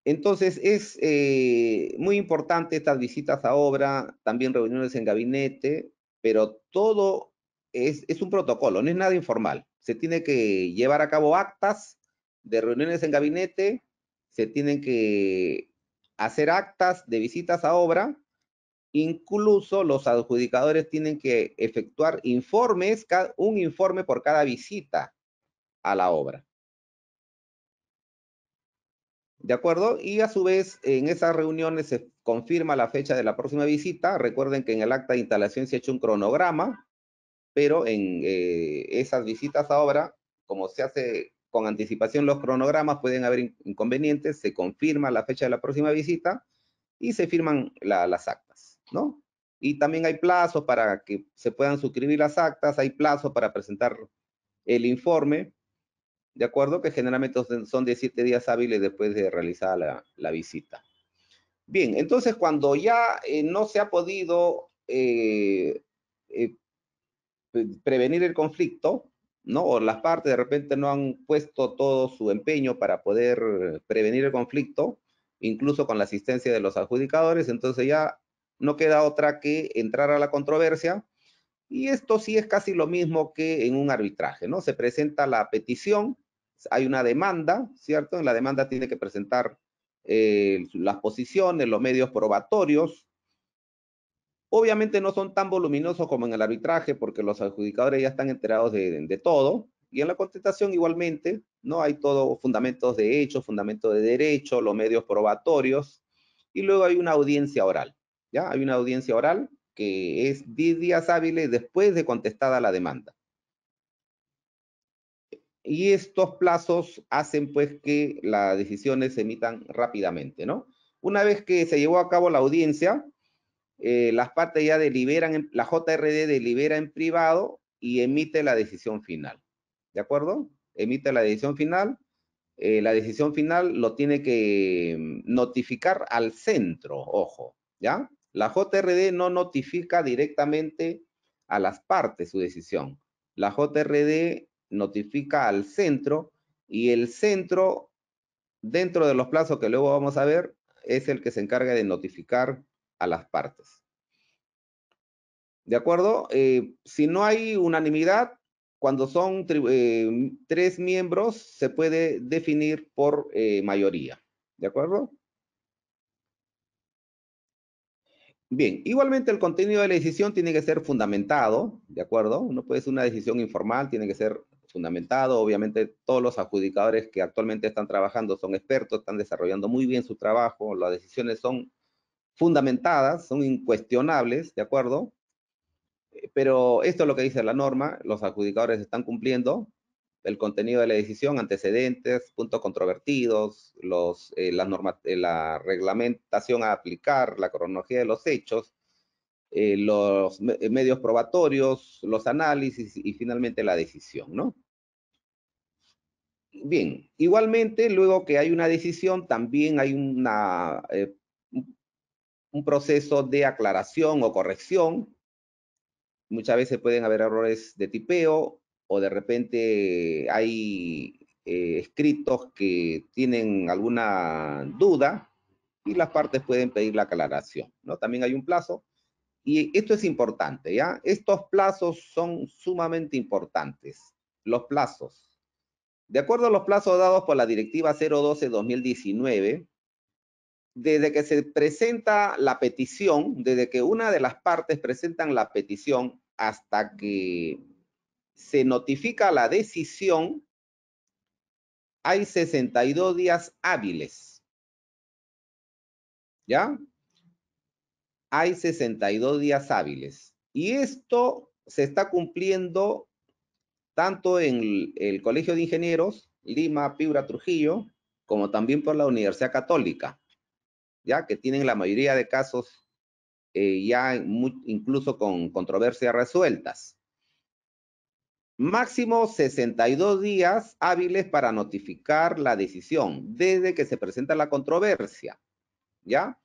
Entonces, es eh, muy importante estas visitas a obra, también reuniones en gabinete, pero todo es, un protocolo, no es nada informal. Se tiene que llevar a cabo actas de reuniones en gabinete, se tienen que hacer actas de visitas a obra, incluso los adjudicadores tienen que efectuar informes, un informe por cada visita a la obra. ¿De acuerdo? Y a su vez, en esas reuniones se confirma la fecha de la próxima visita. Recuerden que en el acta de instalación se ha hecho un cronograma pero en eh, esas visitas a obra, como se hace con anticipación los cronogramas, pueden haber inconvenientes, se confirma la fecha de la próxima visita y se firman las actas, ¿no? Y también hay plazos para que se puedan suscribir las actas, hay plazos para presentar el informe, ¿de acuerdo? Que generalmente son de siete días hábiles después de realizar la, visita. Bien, entonces cuando ya eh, no se ha podido eh, prevenir el conflicto, ¿no? O las partes de repente no han puesto todo su empeño para poder prevenir el conflicto, incluso con la asistencia de los adjudicadores, entonces ya no queda otra que entrar a la controversia. Y esto sí es casi lo mismo que en un arbitraje, ¿no? Se presenta la petición, hay una demanda, ¿cierto? En la demanda tiene que presentar eh, las posiciones, los medios probatorios, Obviamente no son tan voluminosos como en el arbitraje, porque los adjudicadores ya están enterados de, todo. Y en la contestación igualmente, ¿no? Hay todo fundamentos de hecho, fundamentos de derecho, los medios probatorios, y luego hay una audiencia oral, ¿ya? Hay una audiencia oral que es 10 días hábiles después de contestada la demanda. Y estos plazos hacen pues que las decisiones se emitan rápidamente, ¿no? Una vez que se llevó a cabo la audiencia, eh, las partes ya deliberan, la JRD delibera en privado y emite la decisión final. ¿De acuerdo? Emite la decisión final. Eh, la decisión final lo tiene que notificar al centro, ojo, ¿ya? La JRD no notifica directamente a las partes su decisión. La JRD notifica al centro y el centro, dentro de los plazos que luego vamos a ver, es el que se encarga de notificar las partes. ¿De acuerdo? Eh, si no hay unanimidad, cuando son eh, tres miembros, se puede definir por eh, mayoría. ¿De acuerdo? Bien, igualmente el contenido de la decisión tiene que ser fundamentado, ¿de acuerdo? No puede ser una decisión informal, tiene que ser fundamentado. Obviamente todos los adjudicadores que actualmente están trabajando son expertos, están desarrollando muy bien su trabajo, las decisiones son fundamentadas, son incuestionables, ¿de acuerdo? Eh, pero esto es lo que dice la norma, los adjudicadores están cumpliendo el contenido de la decisión, antecedentes, puntos controvertidos, los, eh, la, eh, la reglamentación a aplicar, la cronología de los hechos, los medios probatorios, los análisis y finalmente la decisión, ¿no? Bien, igualmente, luego que hay una decisión, también hay una un proceso de aclaración o corrección. Muchas veces pueden haber errores de tipeo o de repente hay eh, escritos que tienen alguna duda y las partes pueden pedir la aclaración. ¿no? También hay un plazo y esto es importante, ¿ya? Estos plazos son sumamente importantes, los plazos. De acuerdo a los plazos dados por la Directiva 012-2019, desde que se presenta la petición, desde que una de las partes presentan la petición hasta que se notifica la decisión, hay 62 días hábiles. ¿Ya? Hay 62 días hábiles. Y esto se está cumpliendo tanto en el, Colegio de Ingenieros, Lima, Piura, Trujillo, como también por la Universidad Católica ya que tienen la mayoría de casos eh, ya incluso con controversias resueltas. Máximo 62 días hábiles para notificar la decisión desde que se presenta la controversia, ¿ya?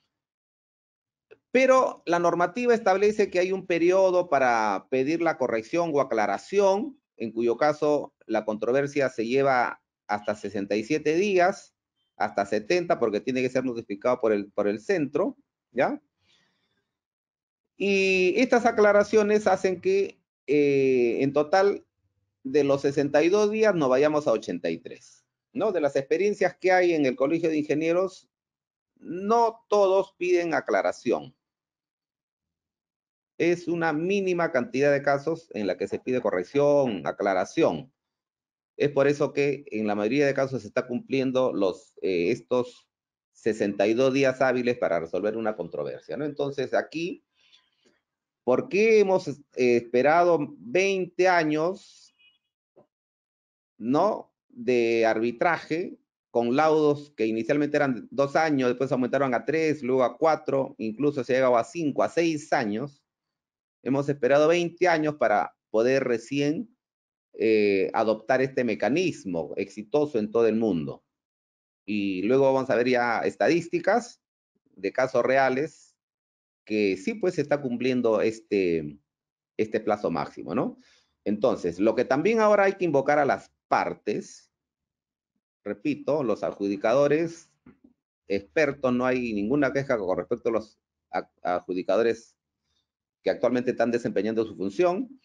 Pero la normativa establece que hay un periodo para pedir la corrección o aclaración, en cuyo caso la controversia se lleva hasta 67 días, hasta 70 porque tiene que ser notificado por el, por el centro, ¿ya? Y estas aclaraciones hacen que eh, en total de los 62 días no vayamos a 83, ¿no? De las experiencias que hay en el Colegio de Ingenieros, no todos piden aclaración. Es una mínima cantidad de casos en la que se pide corrección, aclaración. Es por eso que en la mayoría de casos se está cumpliendo eh, estos 62 días hábiles para resolver una controversia. ¿no? Entonces aquí, ¿por qué hemos eh, esperado 20 años ¿no? de arbitraje con laudos que inicialmente eran dos años, después aumentaron a tres, luego a cuatro, incluso se llegaba a cinco, a seis años. Hemos esperado 20 años para poder recién eh, adoptar este mecanismo exitoso en todo el mundo. Y luego vamos a ver ya estadísticas de casos reales que sí pues se está cumpliendo este, este plazo máximo, ¿no? Entonces, lo que también ahora hay que invocar a las partes, repito, los adjudicadores expertos, no hay ninguna queja con respecto a los adjudicadores que actualmente están desempeñando su función,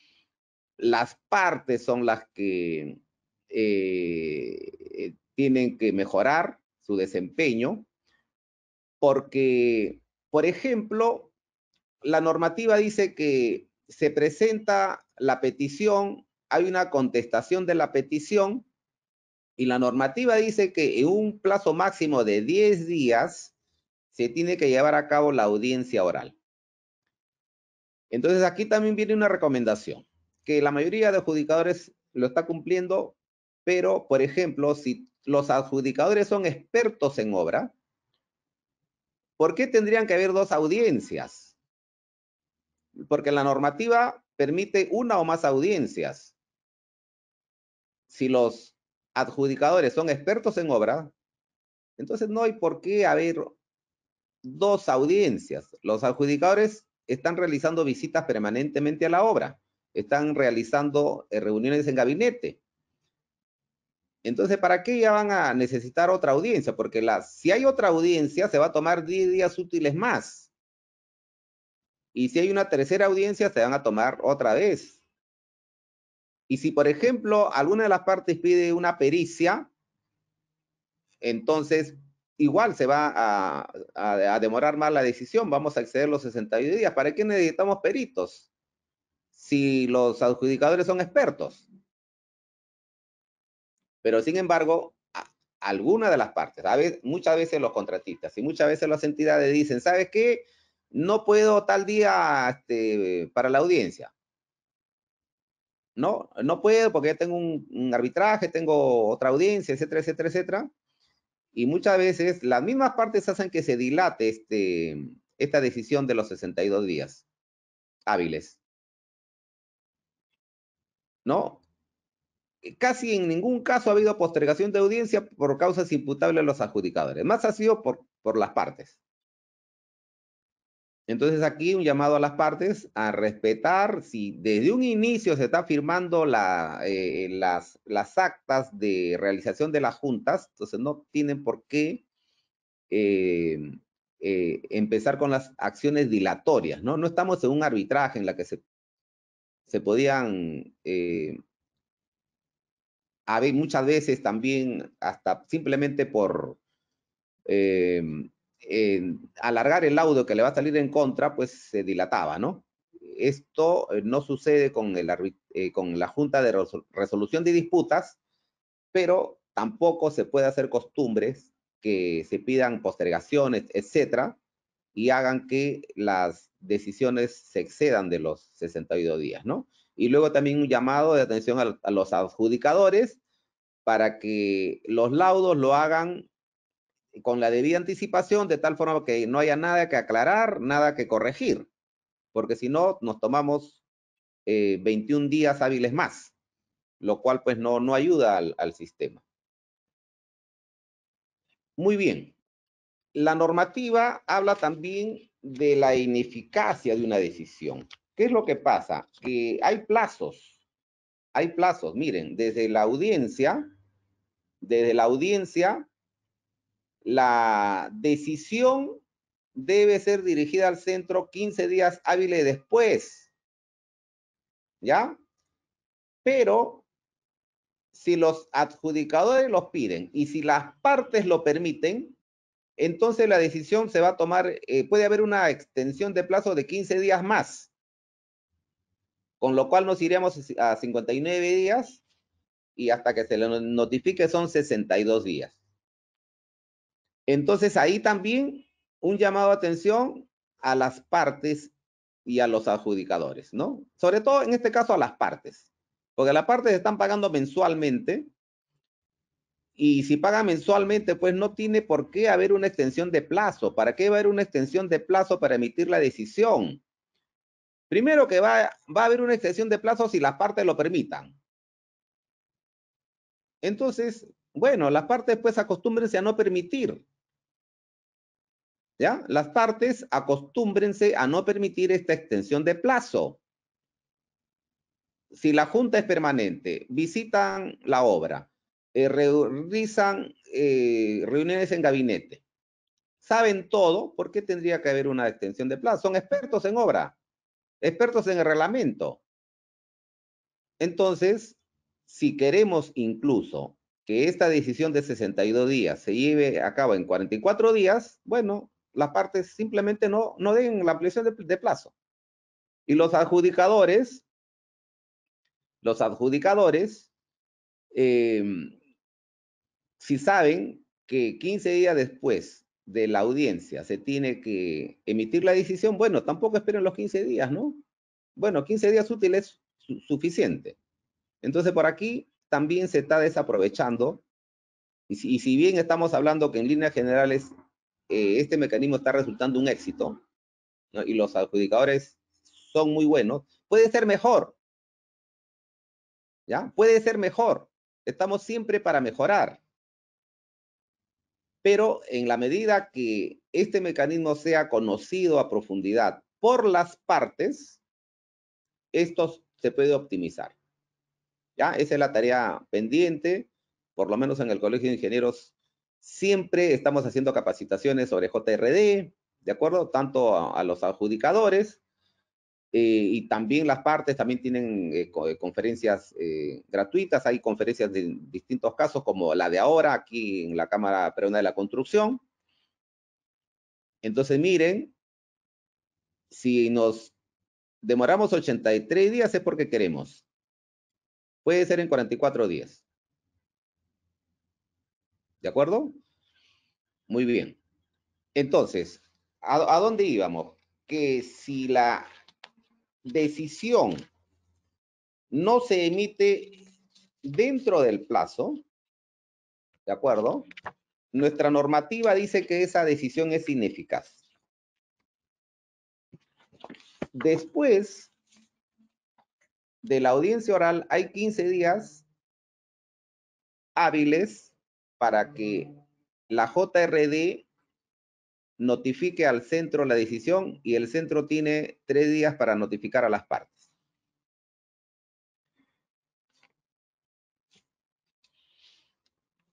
las partes son las que eh, tienen que mejorar su desempeño, porque, por ejemplo, la normativa dice que se presenta la petición, hay una contestación de la petición, y la normativa dice que en un plazo máximo de 10 días se tiene que llevar a cabo la audiencia oral. Entonces aquí también viene una recomendación que la mayoría de adjudicadores lo está cumpliendo, pero, por ejemplo, si los adjudicadores son expertos en obra, ¿por qué tendrían que haber dos audiencias? Porque la normativa permite una o más audiencias. Si los adjudicadores son expertos en obra, entonces no hay por qué haber dos audiencias. Los adjudicadores están realizando visitas permanentemente a la obra están realizando eh, reuniones en gabinete. Entonces, ¿para qué ya van a necesitar otra audiencia? Porque la, si hay otra audiencia, se va a tomar 10 días útiles más. Y si hay una tercera audiencia, se van a tomar otra vez. Y si, por ejemplo, alguna de las partes pide una pericia, entonces igual se va a, demorar más la decisión. Vamos a exceder los 61 días. ¿Para qué necesitamos peritos? si los adjudicadores son expertos. Pero sin embargo, alguna de las partes, muchas veces los contratistas y muchas veces las entidades dicen, ¿sabes qué? No puedo tal día este, para la audiencia. No, no puedo porque ya tengo un, arbitraje, tengo otra audiencia, etcétera, etcétera, etcétera. Y muchas veces las mismas partes hacen que se dilate este, esta decisión de los 62 días hábiles. ¿no? Casi en ningún caso ha habido postergación de audiencia por causas imputables a los adjudicadores. Más ha sido por, por las partes. Entonces aquí un llamado a las partes a respetar, si desde un inicio se está firmando eh, las, las, actas de realización de las juntas, entonces no tienen por qué eh, eh, empezar con las acciones dilatorias, ¿no? No estamos en un arbitraje en la que se se podían, eh haber muchas veces también, hasta simplemente por em, alargar el laudo que le va a salir en contra, pues se dilataba, ¿no? Esto eh, no sucede con, eh, con la Junta de Resolución de Disputas, pero tampoco se puede hacer costumbres que se pidan postergaciones, etcétera, y hagan que las decisiones se excedan de los 62 días, ¿no? Y luego también un llamado de atención a, los adjudicadores para que los laudos lo hagan con la debida anticipación, de tal forma que no haya nada que aclarar, nada que corregir, porque si no, nos tomamos eh, veintiún 21 días hábiles más, lo cual pues no, ayuda al sistema. Muy bien. La normativa habla también de la ineficacia de una decisión. ¿Qué es lo que pasa? Que hay plazos, hay plazos. Miren, desde la audiencia, desde la audiencia, la decisión debe ser dirigida al centro 15 días hábiles después. ¿Ya? Pero si los adjudicadores los piden y si las partes lo permiten, entonces la decisión se va a tomar, eh, puede haber una extensión de plazo de 15 días más, con lo cual nos iremos a 59 días y hasta que se le notifique son 62 días. Entonces ahí también un llamado de atención a las partes y a los adjudicadores, ¿no? Sobre todo en este caso a las partes, porque las partes están pagando mensualmente y si paga mensualmente, pues no tiene por qué haber una extensión de plazo. ¿Para qué va a haber una extensión de plazo para emitir la decisión? Primero que va, a haber una extensión de plazo si las partes lo permitan. Entonces, bueno, las partes pues acostúmbrense a no permitir. ¿Ya? Las partes acostúmbrense a no permitir esta extensión de plazo. Si la junta es permanente, visitan la obra eh, realizan eh, reuniones en gabinete. Saben todo, ¿por qué tendría que haber una extensión de plazo? Son expertos en obra, expertos en el reglamento. Entonces, si queremos incluso que esta decisión de 62 días se lleve a cabo en 44 días, bueno, las partes simplemente no, no den la ampliación de, de plazo. Y los adjudicadores, los adjudicadores eh, si saben que 15 días después de la audiencia se tiene que emitir la decisión, bueno, tampoco esperen los 15 días, ¿no? Bueno, 15 días útiles es suficiente. Entonces, por aquí también se está desaprovechando. Y si, bien estamos hablando que en líneas generales eh, este mecanismo está resultando un éxito y los adjudicadores son muy buenos, puede ser mejor. ¿Ya? Puede ser mejor. Estamos siempre para mejorar pero en la medida que este mecanismo sea conocido a profundidad por las partes, esto se puede optimizar. ¿Ya? Esa es la tarea pendiente, por lo menos en el Colegio de Ingenieros siempre estamos haciendo capacitaciones sobre JRD, ¿de acuerdo? Tanto a los adjudicadores eh, y también las partes también tienen eh, eh, conferencias gratuitas, hay conferencias de distintos casos como la de ahora aquí en la Cámara Peruana de la Construcción. Entonces miren, si nos demoramos 83 días es porque queremos. Puede ser en 44 días. ¿De acuerdo? Muy bien. Entonces, a dónde íbamos? Que si la decisión no se emite dentro del plazo, ¿de acuerdo? Nuestra normativa dice que esa decisión es ineficaz. Después de la audiencia oral hay 15 días hábiles para que la JRD notifique al centro la decisión y el centro tiene tres días para notificar a las partes.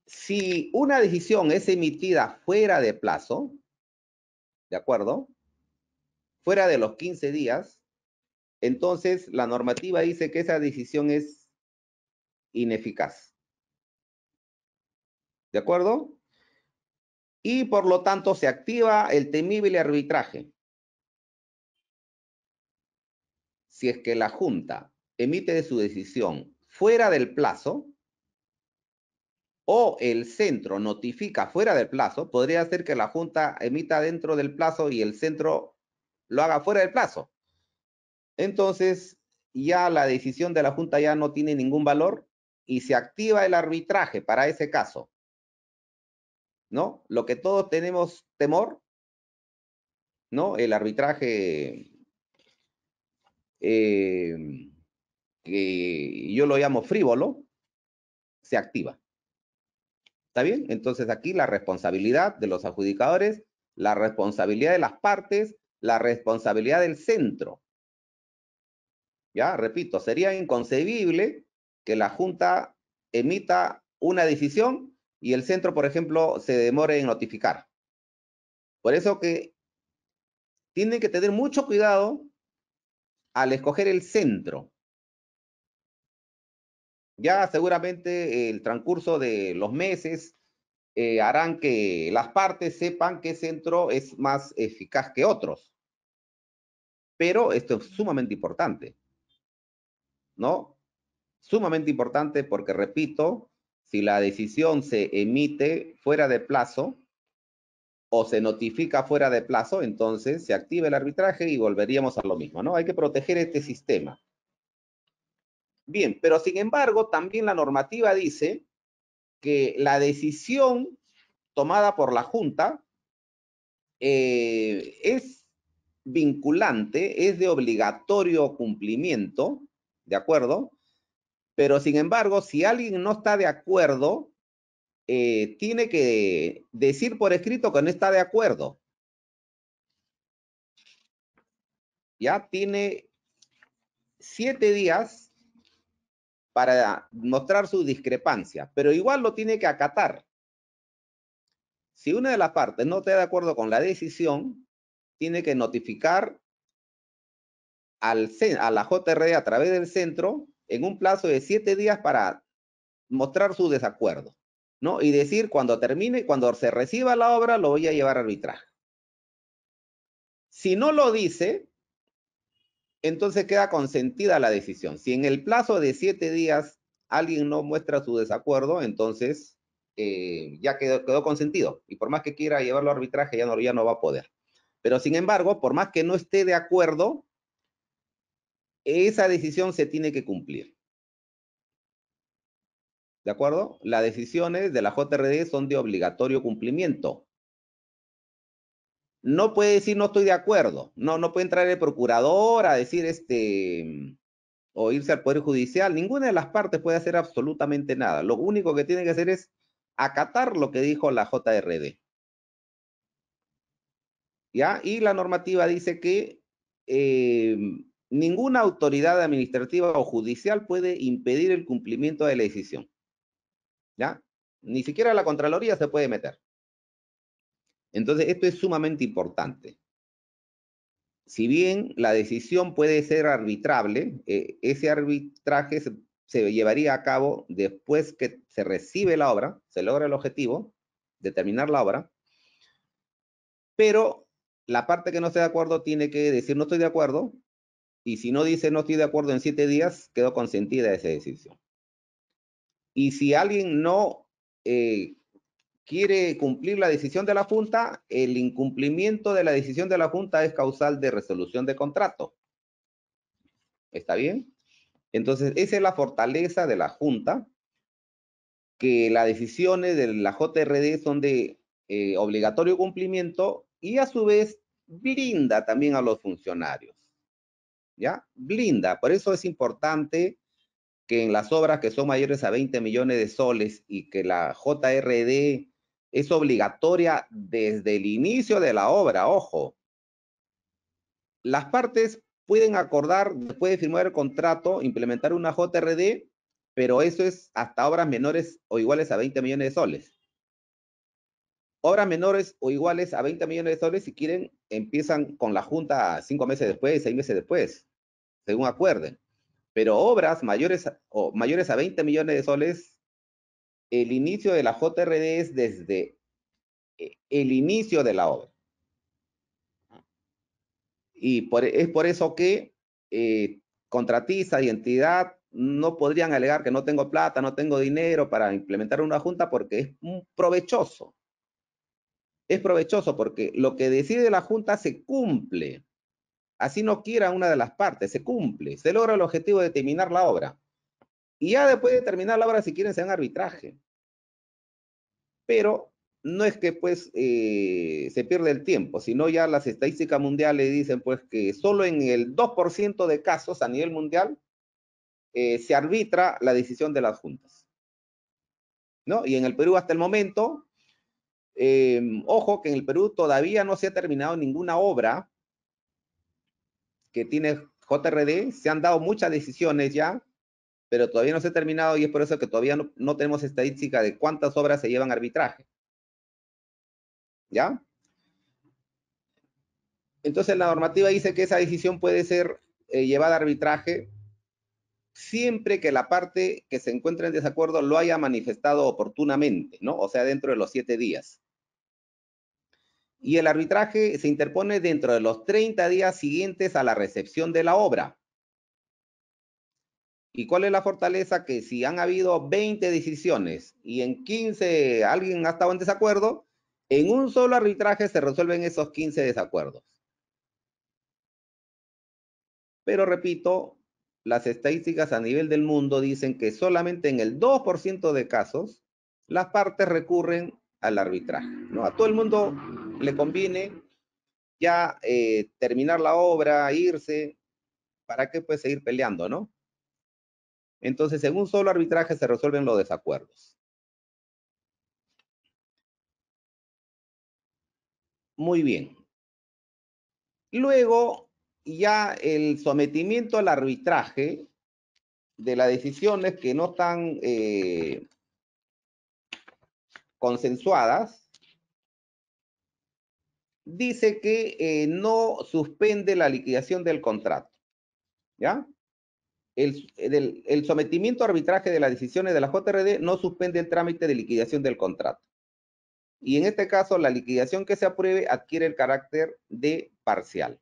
Si una decisión es emitida fuera de plazo, ¿de acuerdo? Fuera de los 15 días, entonces la normativa dice que esa decisión es ineficaz. ¿De acuerdo? y por lo tanto se activa el temible arbitraje. Si es que la Junta emite su decisión fuera del plazo o el centro notifica fuera del plazo, podría ser que la Junta emita dentro del plazo y el centro lo haga fuera del plazo. Entonces, ya la decisión de la Junta ya no tiene ningún valor y se activa el arbitraje para ese caso. ¿no? Lo que todos tenemos temor, ¿no? El arbitraje, eh, que yo lo llamo frívolo, se activa. ¿Está bien? Entonces aquí la responsabilidad de los adjudicadores, la responsabilidad de las partes, la responsabilidad del centro. Ya, repito, sería inconcebible que la Junta emita una decisión y el centro, por ejemplo, se demore en notificar. Por eso que tienen que tener mucho cuidado al escoger el centro. Ya seguramente el transcurso de los meses eh, harán que las partes sepan qué centro es más eficaz que otros. Pero esto es sumamente importante, ¿no? Sumamente importante porque, repito, si la decisión se emite fuera de plazo o se notifica fuera de plazo, entonces se activa el arbitraje y volveríamos a lo mismo, ¿no? Hay que proteger este sistema. Bien, pero sin embargo, también la normativa dice que la decisión tomada por la Junta eh, es vinculante, es de obligatorio cumplimiento, ¿de acuerdo? Pero sin embargo, si alguien no está de acuerdo, eh, tiene que decir por escrito que no está de acuerdo. Ya tiene siete días para mostrar su discrepancia, pero igual lo tiene que acatar. Si una de las partes no está de acuerdo con la decisión, tiene que notificar al, a la JRD a través del centro en un plazo de siete días para mostrar su desacuerdo, ¿no? Y decir cuando termine, cuando se reciba la obra, lo voy a llevar a arbitraje. Si no lo dice, entonces queda consentida la decisión. Si en el plazo de siete días alguien no muestra su desacuerdo, entonces eh, ya quedó, consentido. Y por más que quiera llevarlo a arbitraje, ya no, ya no va a poder. Pero sin embargo, por más que no esté de acuerdo, esa decisión se tiene que cumplir. ¿De acuerdo? Las decisiones de la JRD son de obligatorio cumplimiento. No puede decir no estoy de acuerdo. No, no puede entrar el procurador a decir este o irse al Poder Judicial. Ninguna de las partes puede hacer absolutamente nada. Lo único que tiene que hacer es acatar lo que dijo la JRD. ¿Ya? Y la normativa dice que em, ninguna autoridad administrativa o judicial puede impedir el cumplimiento de la decisión. ¿Ya? Ni siquiera la Contraloría se puede meter. Entonces, esto es sumamente importante. Si bien la decisión puede ser arbitrable, eh, ese arbitraje se, se llevaría a cabo después que se recibe la obra, se logra el objetivo, determinar la obra, pero la parte que no esté de acuerdo tiene que decir no estoy de acuerdo, y si no dice no estoy de acuerdo en siete días, quedó consentida esa decisión. Y si alguien no eh, quiere cumplir la decisión de la Junta, el incumplimiento de la decisión de la Junta es causal de resolución de contrato. ¿Está bien? Entonces, esa es la fortaleza de la Junta, que las decisiones de la JRD son de eh, obligatorio cumplimiento y a su vez brinda también a los funcionarios. ¿ya? Blinda, por eso es importante que en las obras que son mayores a 20 millones de soles y que la JRD es obligatoria desde el inicio de la obra, ojo. Las partes pueden acordar, después de firmar el contrato, implementar una JRD, pero eso es hasta obras menores o iguales a 20 millones de soles. Obras menores o iguales a 20 millones de soles, si quieren, empiezan con la junta cinco meses después, seis meses después según acuerden. Pero obras mayores o mayores a 20 millones de soles, el inicio de la JRD es desde eh, el inicio de la obra. Y es por eso que eh, y entidad no podrían alegar que no tengo plata, no tengo dinero para implementar una junta porque es provechoso. Es provechoso porque lo que decide la junta se cumple así no quiera una de las partes, se cumple, se logra el objetivo de terminar la obra. Y ya después de terminar la obra, si quieren, se un arbitraje. Pero no es que pues eh, se pierda el tiempo, sino ya las estadísticas mundiales dicen pues que solo en el 2% de casos a nivel mundial eh, se arbitra la decisión de las juntas. ¿No? Y en el Perú hasta el momento, eh, ojo que en el Perú todavía no se ha terminado ninguna obra que tiene JRD, se han dado muchas decisiones ya, pero todavía no se ha terminado y es por eso que todavía no, tenemos estadística de cuántas obras se llevan a arbitraje. ¿Ya? Entonces la normativa dice que esa decisión puede ser eh, llevada a arbitraje siempre que la parte que se encuentra en desacuerdo lo haya manifestado oportunamente, ¿no? O sea, dentro de los siete días y el arbitraje se interpone dentro de los 30 días siguientes a la recepción de la obra. ¿Y cuál es la fortaleza? Que si han habido 20 decisiones y en 15 alguien ha estado en desacuerdo, en un solo arbitraje se resuelven esos 15 desacuerdos. Pero repito, las estadísticas a nivel del mundo dicen que solamente en el 2% de casos las partes recurren al arbitraje. ¿no? A todo el mundo le conviene ya eh, terminar la obra, irse, ¿para qué pues seguir peleando, no? Entonces, en un solo arbitraje se resuelven los desacuerdos. Muy bien. Luego, ya el sometimiento al arbitraje de las decisiones que no están eh, consensuadas, dice que eh, no suspende la liquidación del contrato. ¿Ya? El, el, sometimiento a arbitraje de las decisiones de la JRD no suspende el trámite de liquidación del contrato. Y en este caso, la liquidación que se apruebe adquiere el carácter de parcial.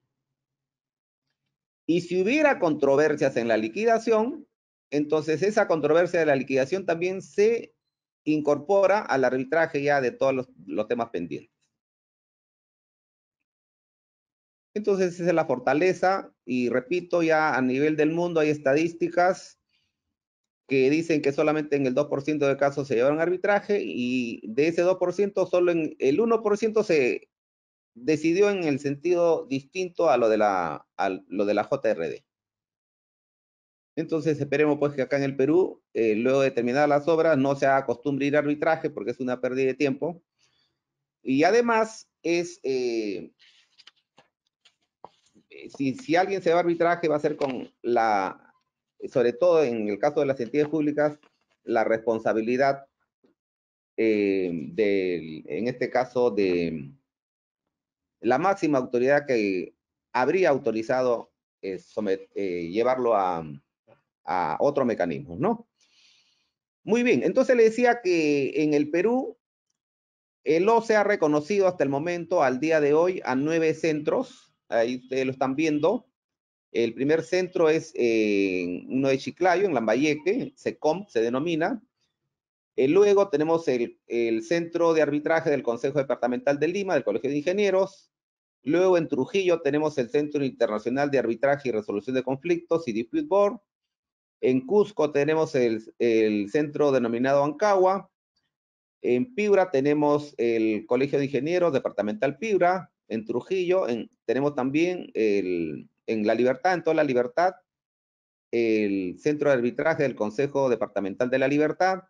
Y si hubiera controversias en la liquidación, entonces esa controversia de la liquidación también se incorpora al arbitraje ya de todos los, temas pendientes. Entonces, esa es la fortaleza y repito, ya a nivel del mundo hay estadísticas que dicen que solamente en el 2% de casos se llevaron arbitraje y de ese 2% solo en el 1% se decidió en el sentido distinto a lo de la, a lo de la JRD. Entonces esperemos pues que acá en el Perú, eh, luego de terminar las obras, no se acostumbre a ir a arbitraje porque es una pérdida de tiempo. Y además es, eh, si, alguien se va a arbitraje va a ser con la, sobre todo en el caso de las entidades públicas, la responsabilidad eh, de, en este caso, de la máxima autoridad que habría autorizado llevarlo a a otros mecanismos, ¿no? Muy bien, entonces le decía que en el Perú el OCE ha reconocido hasta el momento, al día de hoy, a nueve centros. Ahí ustedes lo están viendo. El primer centro es en uno de Chiclayo, en Lambayeque, SECOM se denomina. Eh, luego tenemos el, el, Centro de Arbitraje del Consejo Departamental de Lima, del Colegio de Ingenieros. Luego en Trujillo tenemos el Centro Internacional de Arbitraje y Resolución de Conflictos y Dispute Board. En Cusco tenemos el, centro denominado Ancagua. En Pibra tenemos el Colegio de Ingenieros Departamental Pibra, En Trujillo tenemos también el, en La Libertad, en toda la Libertad, el Centro de Arbitraje del Consejo Departamental de la Libertad.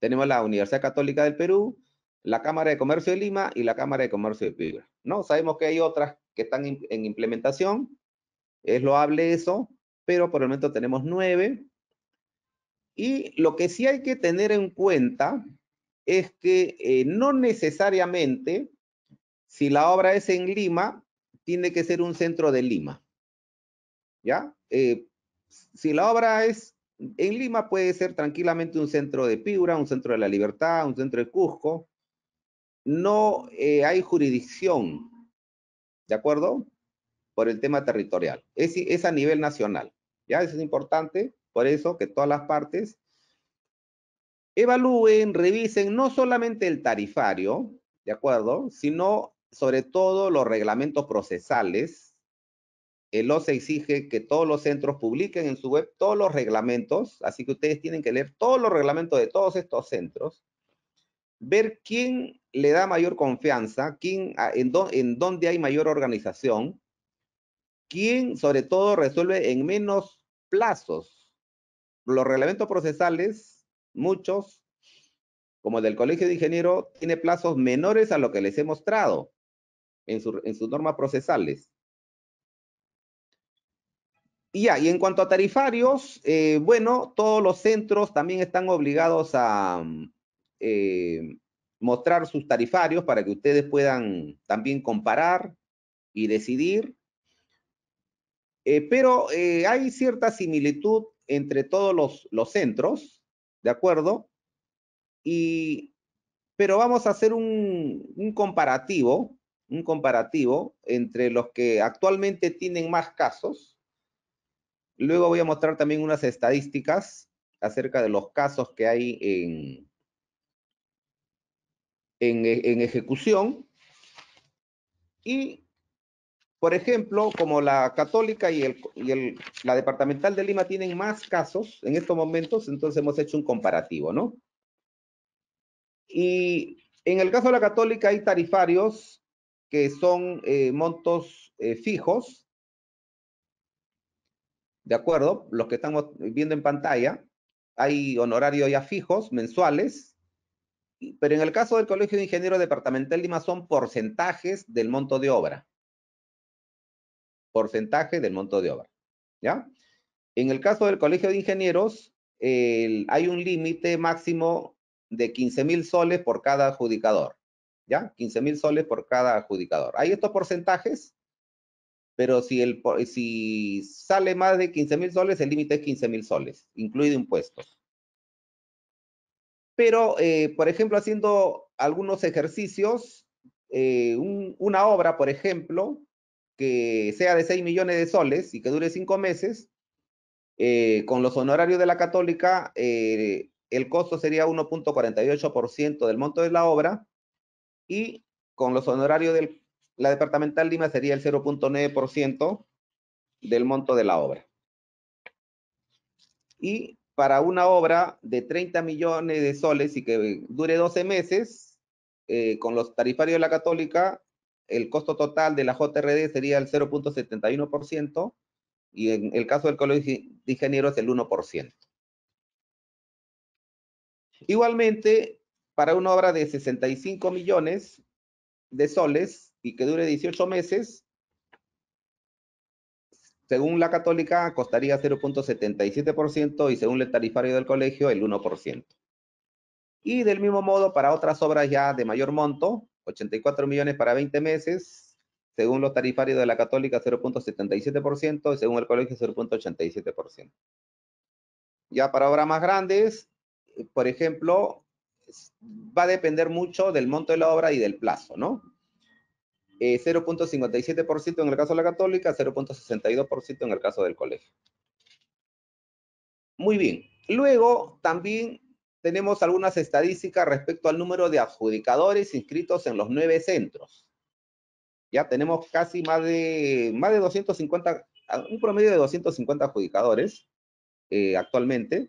Tenemos la Universidad Católica del Perú, la Cámara de Comercio de Lima y la Cámara de Comercio de Pibra. ¿no? Sabemos que hay otras que están en implementación. Es loable eso, pero por el momento tenemos nueve. Y lo que sí hay que tener en cuenta es que eh, no necesariamente, si la obra es en Lima, tiene que ser un centro de Lima. ¿Ya? Eh, si la obra es en Lima, puede ser tranquilamente un centro de Piura, un centro de la Libertad, un centro de Cusco. No eh, hay jurisdicción, ¿de acuerdo? Por el tema territorial. es a nivel nacional. Ya, eso es importante, por eso que todas las partes evalúen, revisen no solamente el tarifario, ¿de acuerdo? Sino sobre todo los reglamentos procesales. El OCE exige que todos los centros publiquen en su web todos los reglamentos, así que ustedes tienen que leer todos los reglamentos de todos estos centros, ver quién le da mayor confianza, quién, ah, en dónde hay mayor organización, quien sobre todo resuelve en menos plazos. Los reglamentos procesales, muchos, como el del Colegio de Ingenieros, tiene plazos menores a lo que les he mostrado en, sus normas procesales. Y ya, y en cuanto a tarifarios, eh, bueno, todos los centros también están obligados a eh, mostrar sus tarifarios para que ustedes puedan también comparar y decidir. Eh, pero eh, hay cierta similitud entre todos los, centros, ¿de acuerdo? pero vamos a hacer un, comparativo, un comparativo entre los que actualmente tienen más casos. Luego voy a mostrar también unas estadísticas acerca de los casos que hay en, en, en ejecución. Y por ejemplo, como la Católica y, la Departamental de Lima tienen más casos en estos momentos, entonces hemos hecho un comparativo, ¿no? Y en el caso de la Católica hay tarifarios que son eh, montos eh, fijos, ¿de acuerdo? Los que estamos viendo en pantalla, hay honorarios ya fijos, mensuales, pero en el caso del Colegio de Ingenieros Departamental de Lima son porcentajes del monto de obra porcentaje del monto de obra. ¿Ya? En el caso del Colegio de Ingenieros, hay un límite máximo de 15 mil soles por cada adjudicador. ¿Ya? 15 mil soles por cada adjudicador. Hay estos porcentajes, pero si, el, si sale más de 15 mil soles, el límite es 15 mil soles, incluido impuestos. Pero, eh, por ejemplo, haciendo algunos ejercicios, eh, una obra, por ejemplo, que sea de 6 millones de soles y que dure 5 meses, eh, con los honorarios de la católica, eh, el costo sería 1.48% del monto de la obra y con los honorarios de la departamental Lima sería el 0.9% del monto de la obra. Y para una obra de 30 millones de soles y que dure 12 meses, eh, con los tarifarios de la católica, el costo total de la JRD sería el 0.71% y en el caso del Colegio de Ingenieros el 1%. Igualmente, para una obra de 65 millones de soles y que dure 18 meses, según la católica costaría 0.77% y según el tarifario del colegio el 1%. Y del mismo modo para otras obras ya de mayor monto, 84 millones para 20 meses, según los tarifarios de la Católica 0.77%, según el colegio 0.87%. Ya para obras más grandes, por ejemplo, va a depender mucho del monto de la obra y del plazo, ¿no? 0.57% eh, en el caso de la Católica, 0.62% en el caso del colegio. Muy bien. Luego, también tenemos algunas estadísticas respecto al número de adjudicadores inscritos en los nueve centros. Ya tenemos casi más de, más de 250, un promedio de 250 adjudicadores eh, actualmente.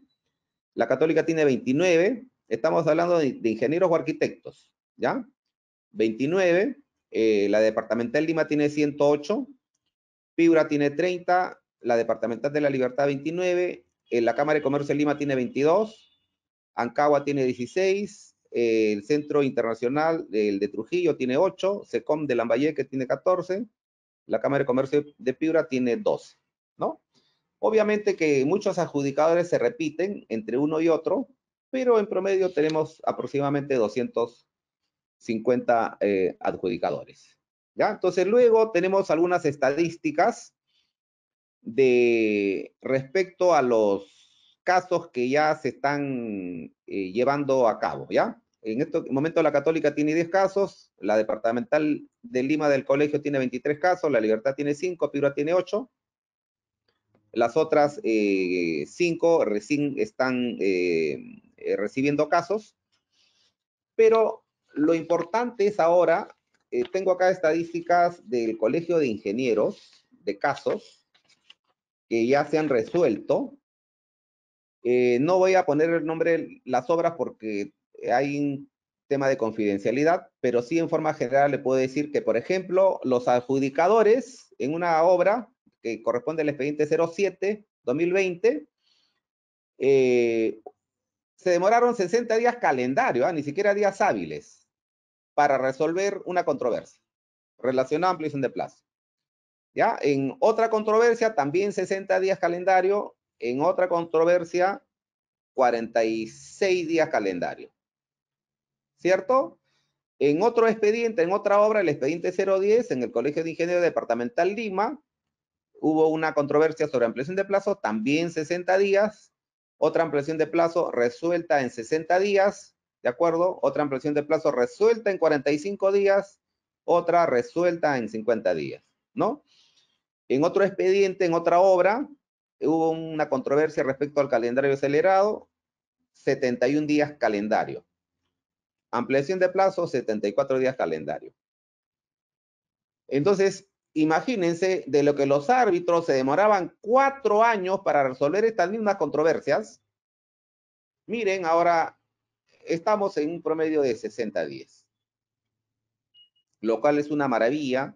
La Católica tiene 29, estamos hablando de, ingenieros o arquitectos, ¿ya? 29, eh, la Departamental Lima tiene 108, Piura tiene 30, la Departamental de la Libertad 29, eh, la Cámara de Comercio de Lima tiene 22, Ancagua tiene 16, eh, el Centro Internacional, el de Trujillo, tiene 8, SECOM de Lambayeque tiene 14, la Cámara de Comercio de Piura tiene 12, ¿no? Obviamente que muchos adjudicadores se repiten entre uno y otro, pero en promedio tenemos aproximadamente 250 eh, adjudicadores. ¿ya? Entonces luego tenemos algunas estadísticas de respecto a los casos que ya se están eh, llevando a cabo, ¿ya? En este momento la Católica tiene 10 casos, la Departamental de Lima del Colegio tiene 23 casos, la Libertad tiene 5, Piura tiene 8. Las otras 5 eh, recién están eh, recibiendo casos. Pero lo importante es ahora, tengo acá estadísticas del Colegio de Ingenieros de casos que ya se han resuelto eh, no voy a poner el nombre de las obras porque hay un tema de confidencialidad, pero sí en forma general le puedo decir que, por ejemplo, los adjudicadores en una obra que corresponde al expediente 07-2020, eh, se demoraron 60 días calendario, ah, ni siquiera días hábiles, para resolver una controversia relacionada a ampliación de plazo. ¿Ya? En otra controversia, también 60 días calendario, en otra controversia, 46 días calendario. ¿Cierto? En otro expediente, en otra obra, el expediente 010, en el Colegio de Ingenieros Departamental Lima, hubo una controversia sobre ampliación de plazo, también 60 días. Otra ampliación de plazo resuelta en 60 días, ¿de acuerdo? Otra ampliación de plazo resuelta en 45 días, otra resuelta en 50 días, ¿no? En otro expediente, en otra obra, hubo una controversia respecto al calendario acelerado, 71 días calendario. Ampliación de plazo, 74 días calendario. Entonces, imagínense de lo que los árbitros se demoraban cuatro años para resolver estas mismas controversias. Miren, ahora estamos en un promedio de 60 días, lo cual es una maravilla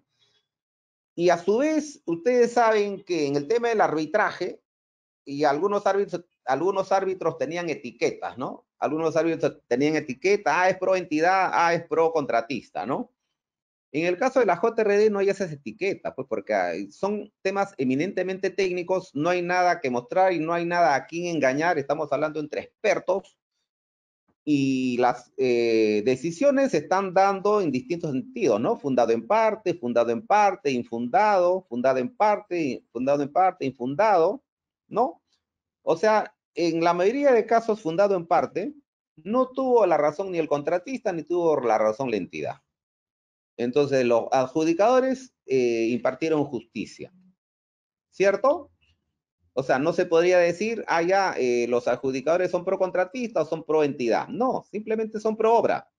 y a su vez, ustedes saben que en el tema del arbitraje, y algunos árbitros, algunos árbitros tenían etiquetas, ¿no? Algunos árbitros tenían etiquetas, A ah, es pro entidad, A ah, es pro contratista, ¿no? En el caso de la JRD no hay esas etiquetas, pues porque son temas eminentemente técnicos, no hay nada que mostrar y no hay nada a quien engañar, estamos hablando entre expertos y las eh, decisiones se están dando en distintos sentidos, ¿no? Fundado en parte, fundado en parte, infundado, fundado en parte, fundado en parte, infundado, ¿no? O sea, en la mayoría de casos fundado en parte, no tuvo la razón ni el contratista, ni tuvo la razón la entidad. Entonces, los adjudicadores eh, impartieron justicia, ¿cierto? O sea, no se podría decir, ah, eh, los adjudicadores son pro-contratistas o son pro entidad. No, simplemente son pro obra.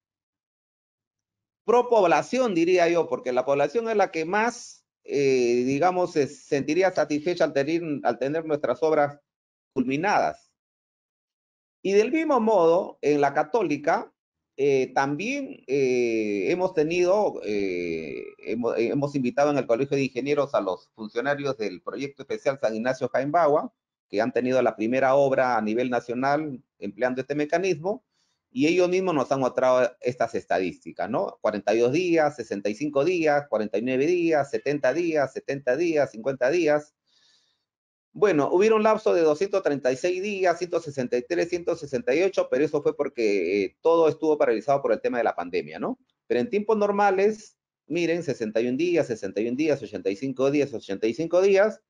Pro población, diría yo, porque la población es la que más, eh, digamos, se sentiría satisfecha al tener, al tener nuestras obras culminadas. Y del mismo modo, en la católica, eh, también eh, hemos tenido, eh, hemos, hemos, invitado en el Colegio de Ingenieros a los funcionarios del proyecto especial San Ignacio Jaimbagua, que han tenido la primera obra a nivel nacional empleando este mecanismo, y ellos mismos nos han mostrado estas estadísticas, ¿no? 42 días, 65 días, 49 días, 70 días, 70 días, 50 días, bueno, hubo un lapso de 236 días, 163, 168, pero eso fue porque eh, todo estuvo paralizado por el tema de la pandemia, ¿no? Pero en tiempos normales, miren, 61 días, 61 días, 85 días, 85 días.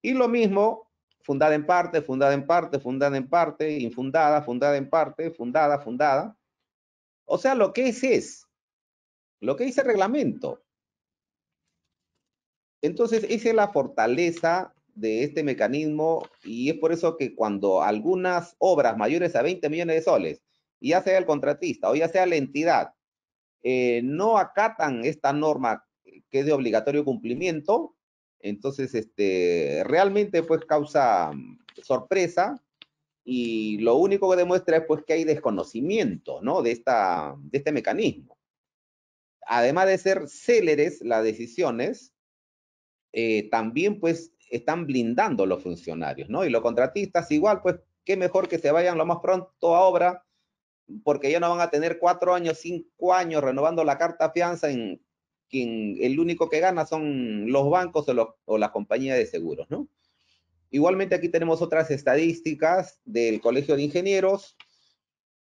Y lo mismo, fundada en parte, fundada en parte, fundada en parte, infundada, fundada en parte, fundada, fundada. O sea, lo que es es, lo que dice el reglamento. Entonces, esa es la fortaleza de este mecanismo y es por eso que cuando algunas obras mayores a 20 millones de soles, ya sea el contratista o ya sea la entidad, eh, no acatan esta norma que es de obligatorio cumplimiento, entonces este, realmente pues causa mm, sorpresa y lo único que demuestra es pues que hay desconocimiento ¿no? de, esta, de este mecanismo. Además de ser céleres las decisiones, eh, también pues están blindando los funcionarios, ¿no? Y los contratistas igual, pues qué mejor que se vayan lo más pronto a obra, porque ya no van a tener cuatro años, cinco años renovando la carta fianza en quien el único que gana son los bancos o, los, las compañías de seguros, ¿no? Igualmente aquí tenemos otras estadísticas del Colegio de Ingenieros.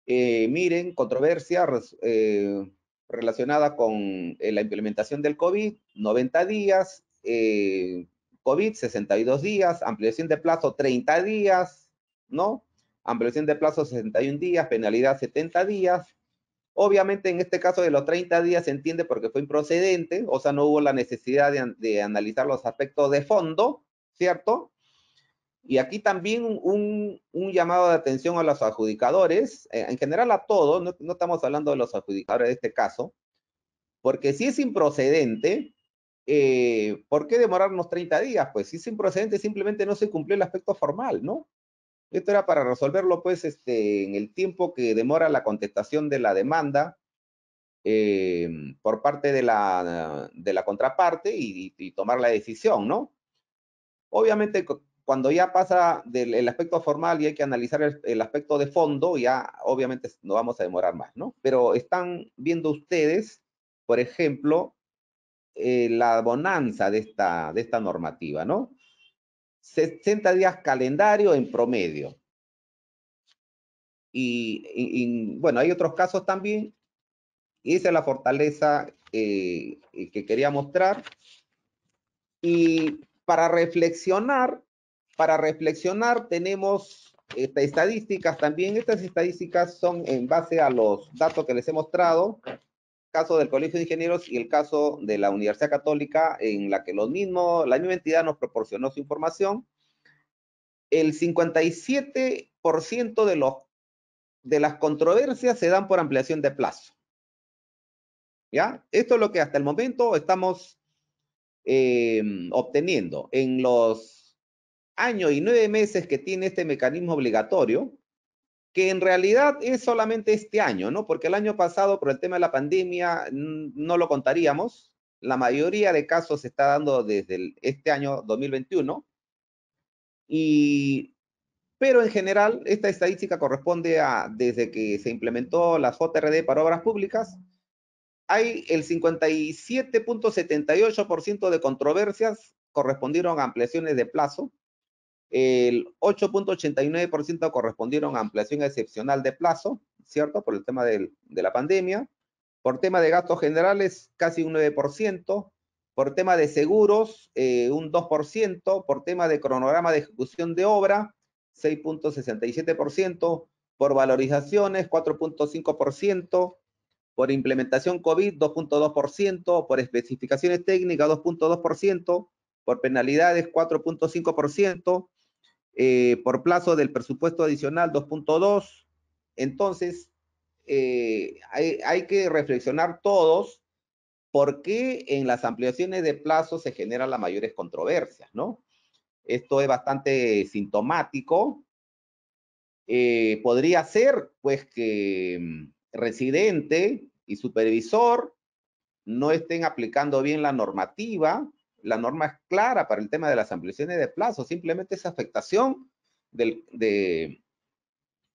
Eh, miren, controversia eh, relacionada con eh, la implementación del COVID, 90 días, eh, COVID 62 días, ampliación de plazo 30 días, ¿no? Ampliación de plazo 61 días, penalidad 70 días. Obviamente en este caso de los 30 días se entiende porque fue improcedente, o sea, no hubo la necesidad de, analizar los aspectos de fondo, ¿cierto? Y aquí también un, llamado de atención a los adjudicadores, eh, en general a todos, no, no estamos hablando de los adjudicadores de este caso, porque si es improcedente, eh, ¿por qué demorarnos 30 días? Pues si sin procedente, simplemente no se cumplió el aspecto formal, ¿no? Esto era para resolverlo, pues, este, en el tiempo que demora la contestación de la demanda em, por parte de la, de la contraparte y, tomar la decisión, ¿no? Obviamente, cuando ya pasa del el aspecto formal y hay que analizar el, el, aspecto de fondo, ya obviamente no vamos a demorar más, ¿no? Pero están viendo ustedes, por ejemplo, eh, la bonanza de esta, de esta normativa, ¿no? 60 días calendario en promedio. Y, bueno, hay otros casos también. Y esa es la fortaleza eh, eh, que quería mostrar. Y para reflexionar, para reflexionar tenemos estas estadísticas también. Estas estadísticas son en base a los datos que les he mostrado caso del Colegio de Ingenieros y el caso de la Universidad Católica, en la que los mismos, la misma entidad nos proporcionó su información, el 57% de, los, de las controversias se dan por ampliación de plazo. ¿Ya? Esto es lo que hasta el momento estamos em, obteniendo. En los años y nueve meses que tiene este mecanismo obligatorio, que en realidad es solamente este año, ¿no? Porque el año pasado, por el tema de la pandemia, mm, no lo contaríamos. La mayoría de casos se está dando desde este año 2021. Y, pero en general, esta estadística corresponde a desde que se implementó la JRD para obras públicas. Hay el 57.78% de controversias correspondieron a ampliaciones de plazo, el 8.89% correspondieron a ampliación excepcional de plazo, ¿cierto? Por el tema de la pandemia. Por tema de gastos generales, casi un 9%. Por tema de seguros, eh, un 2%. Por tema de cronograma de ejecución de obra, 6.67%. Por valorizaciones, 4.5%. Por implementación COVID, 2.2%. Por especificaciones técnicas, 2.2%. Por penalidades, 4.5% eh, por plazo del presupuesto adicional 2.2. Entonces, eh, hay, que reflexionar todos por qué en las ampliaciones de plazo se generan las mayores controversias, ¿no? Esto es bastante sintomático. Eh, podría ser, pues, que mm, residente y supervisor no estén aplicando bien la normativa, la norma es clara para el tema de las ampliaciones de plazo, simplemente es afectación del de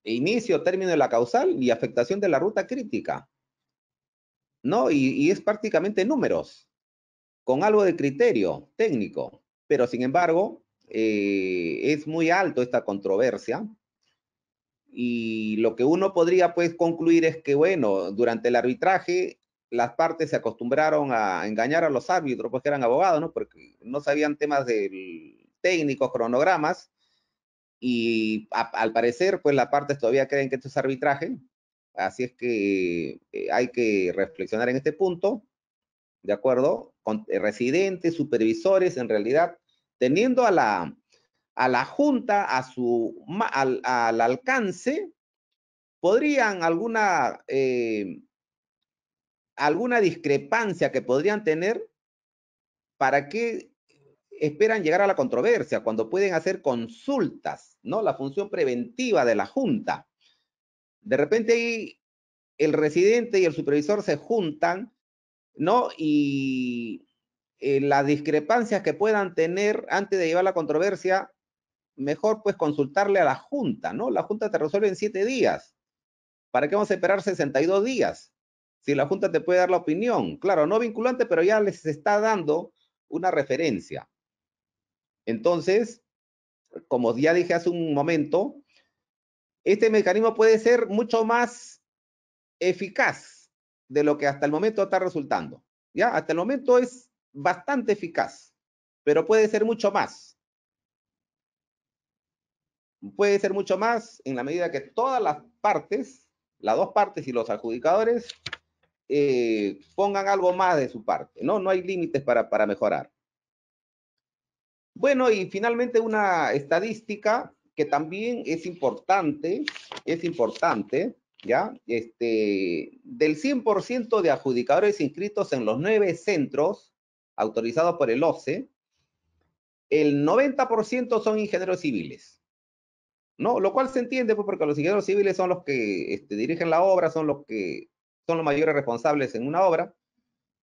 inicio, término de la causal y afectación de la ruta crítica. ¿No? Y, es prácticamente números, con algo de criterio técnico, pero sin embargo, eh, es muy alto esta controversia. Y lo que uno podría pues concluir es que, bueno, durante el arbitraje las partes se acostumbraron a engañar a los árbitros, pues que eran abogados, ¿no? Porque no sabían temas técnicos, cronogramas, y al parecer, pues las partes todavía creen que esto es arbitraje, así es que eh, hay que reflexionar en este punto, ¿de acuerdo? Con eh, residentes, supervisores, en realidad, teniendo a la, a la junta, a su, al, alcance, podrían alguna... Eh, alguna discrepancia que podrían tener, ¿para qué esperan llegar a la controversia cuando pueden hacer consultas, ¿no? La función preventiva de la Junta. De repente ahí el residente y el supervisor se juntan, ¿no? Y eh, las discrepancias que puedan tener antes de llevar la controversia, mejor pues consultarle a la Junta, ¿no? La Junta te resuelve en siete días. ¿Para qué vamos a esperar 62 días? si la Junta te puede dar la opinión. Claro, no vinculante, pero ya les está dando una referencia. Entonces, como ya dije hace un momento, este mecanismo puede ser mucho más eficaz de lo que hasta el momento está resultando. Ya, hasta el momento es bastante eficaz, pero puede ser mucho más. Puede ser mucho más en la medida que todas las partes, las dos partes y los adjudicadores eh, pongan algo más de su parte, ¿no? No hay límites para, mejorar. Bueno, y finalmente una estadística que también es importante, es importante, ¿ya? Este, del 100% de adjudicadores inscritos en los nueve centros autorizados por el OCE, el 90% son ingenieros civiles. ¿No? Lo cual se entiende pues, porque los ingenieros civiles son los que este, dirigen la obra, son los que son los mayores responsables en una obra.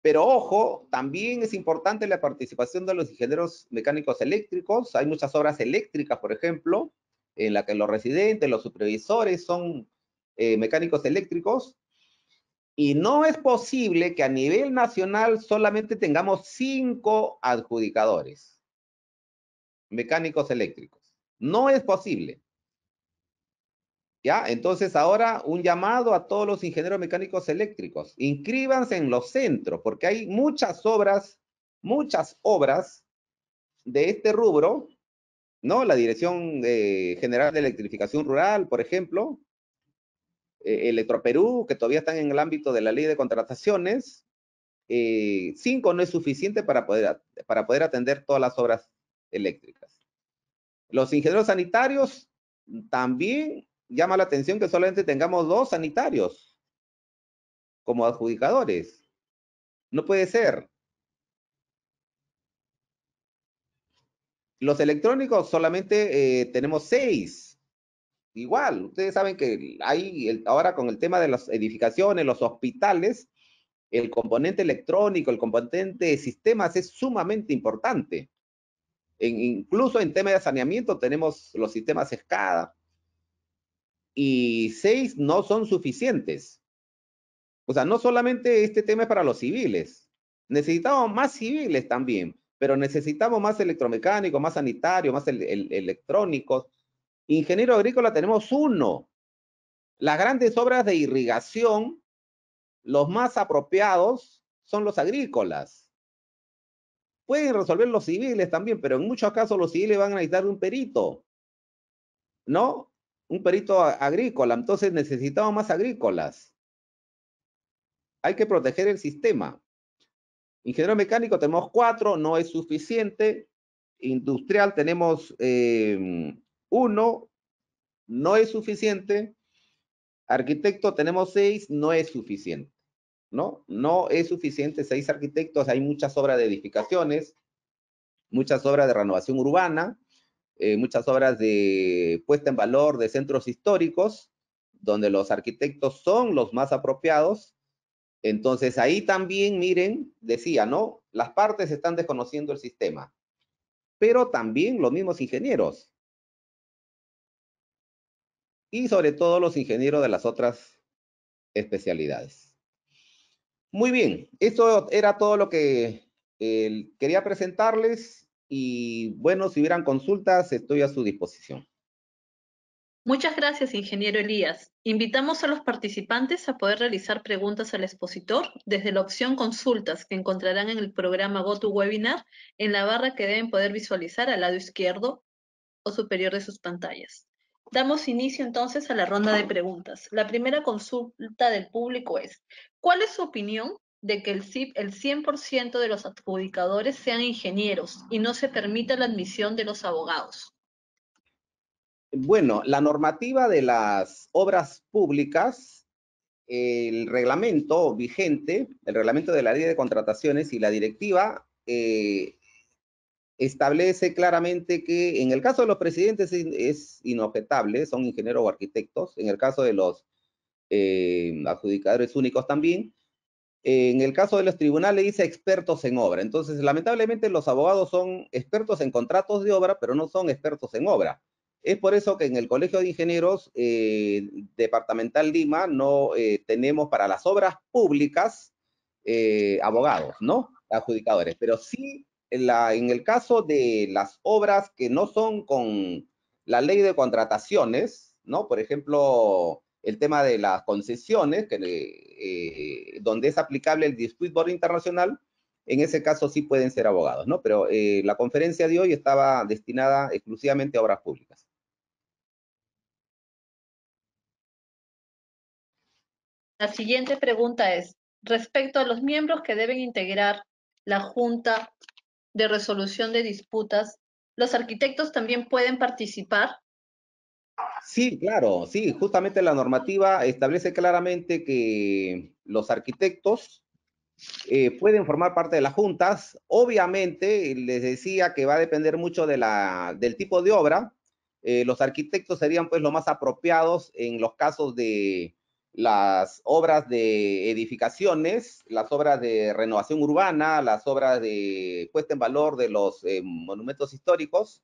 Pero ojo, también es importante la participación de los ingenieros mecánicos eléctricos. Hay muchas obras eléctricas, por ejemplo, en la que los residentes, los supervisores son eh, mecánicos eléctricos. Y no es posible que a nivel nacional solamente tengamos cinco adjudicadores mecánicos eléctricos. No es posible. ¿Ya? Entonces ahora un llamado a todos los ingenieros mecánicos eléctricos. Inscríbanse en los centros, porque hay muchas obras, muchas obras de este rubro, ¿no? La Dirección eh, General de Electrificación Rural, por ejemplo, eh, Electroperú, que todavía están en el ámbito de la ley de contrataciones. Eh, cinco no es suficiente para poder, para poder atender todas las obras eléctricas. Los ingenieros sanitarios también llama la atención que solamente tengamos dos sanitarios como adjudicadores. No puede ser. Los electrónicos solamente eh, tenemos seis. Igual, ustedes saben que hay ahora con el tema de las edificaciones, los hospitales, el componente electrónico, el componente de sistemas es sumamente importante. incluso en tema de saneamiento tenemos los sistemas escada y seis no son suficientes. O sea, no solamente este tema es para los civiles, necesitamos más civiles también, pero necesitamos más electromecánicos, más sanitarios, más electrónicos. Ingeniero agrícola tenemos uno. Las grandes obras de irrigación, los más apropiados son los agrícolas. Pueden resolver los civiles también, pero en muchos casos los civiles van a necesitar un perito, ¿no? un perito agrícola, entonces necesitamos más agrícolas. Hay que proteger el sistema. Ingeniero mecánico tenemos cuatro, no es suficiente. Industrial tenemos em, uno, no es suficiente. Arquitecto tenemos seis, no es suficiente. ¿No? No es suficiente seis arquitectos, hay muchas obras de edificaciones, muchas obras de renovación urbana, eh, muchas obras de puesta en valor de centros históricos, donde los arquitectos son los más apropiados. Entonces ahí también, miren, decía, ¿no? Las partes están desconociendo el sistema, pero también los mismos ingenieros. Y sobre todo los ingenieros de las otras especialidades. Muy bien, eso era todo lo que eh, quería presentarles. Y bueno, si hubieran consultas, estoy a su disposición.
Muchas gracias, ingeniero Elías. Invitamos a los participantes a poder realizar preguntas al expositor desde la opción consultas que encontrarán en el programa GoToWebinar en la barra que deben poder visualizar al lado izquierdo o superior de sus pantallas. Damos inicio entonces a la ronda de preguntas. La primera consulta del público es, ¿cuál es su opinión de que el, el 100% de los adjudicadores sean ingenieros y no se permita la admisión de los abogados.
Bueno, la normativa de las obras públicas, el reglamento vigente, el reglamento de la ley de contrataciones y la directiva eh, establece claramente que en el caso de los presidentes es inobjetable, son ingenieros o arquitectos, en el caso de los eh, adjudicadores únicos también, en el caso de los tribunales dice expertos en obra. Entonces, lamentablemente los abogados son expertos en contratos de obra, pero no son expertos en obra. Es por eso que en el Colegio de Ingenieros eh, Departamental Lima no eh, tenemos para las obras públicas eh, abogados, ¿no? Adjudicadores. Pero sí, en el caso de las obras que no son con la ley de contrataciones, ¿no? Por ejemplo, el tema de las concesiones, eh, donde es aplicable el Dispute Board Internacional, en ese caso sí pueden ser abogados, ¿no? Pero eh, la conferencia de hoy estaba destinada exclusivamente a obras públicas.
La siguiente pregunta es, respecto a los miembros que deben integrar la Junta de Resolución de Disputas, ¿los arquitectos también pueden participar?
Sí, claro, sí, justamente la normativa establece claramente que los arquitectos eh, pueden formar parte de las juntas. Obviamente, eh, les decía que va a depender mucho del tipo de obra. Eh, los arquitectos serían pues los más apropiados en los casos de las obras de edificaciones, las obras de renovación urbana, las obras de puesta en valor de los monumentos históricos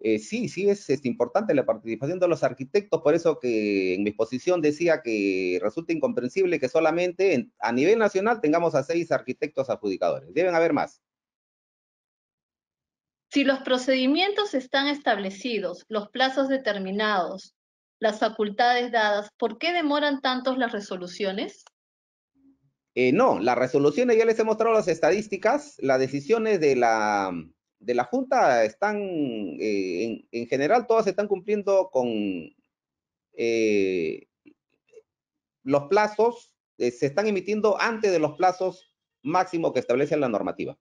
eh, sí, sí es, este, importante la participación de los arquitectos, por eso que en mi exposición decía que resulta incomprensible que solamente a nivel nacional tengamos a seis arquitectos adjudicadores, deben haber más.
Si los procedimientos están establecidos, los plazos determinados, las facultades dadas, ¿por qué demoran tantos las resoluciones?
Eh, no, las resoluciones ya les he mostrado las estadísticas, las decisiones de la de la Junta están, eh, en, general, todas están cumpliendo con eh, los plazos, eh, se están emitiendo antes de los plazos máximos que establece la normativa.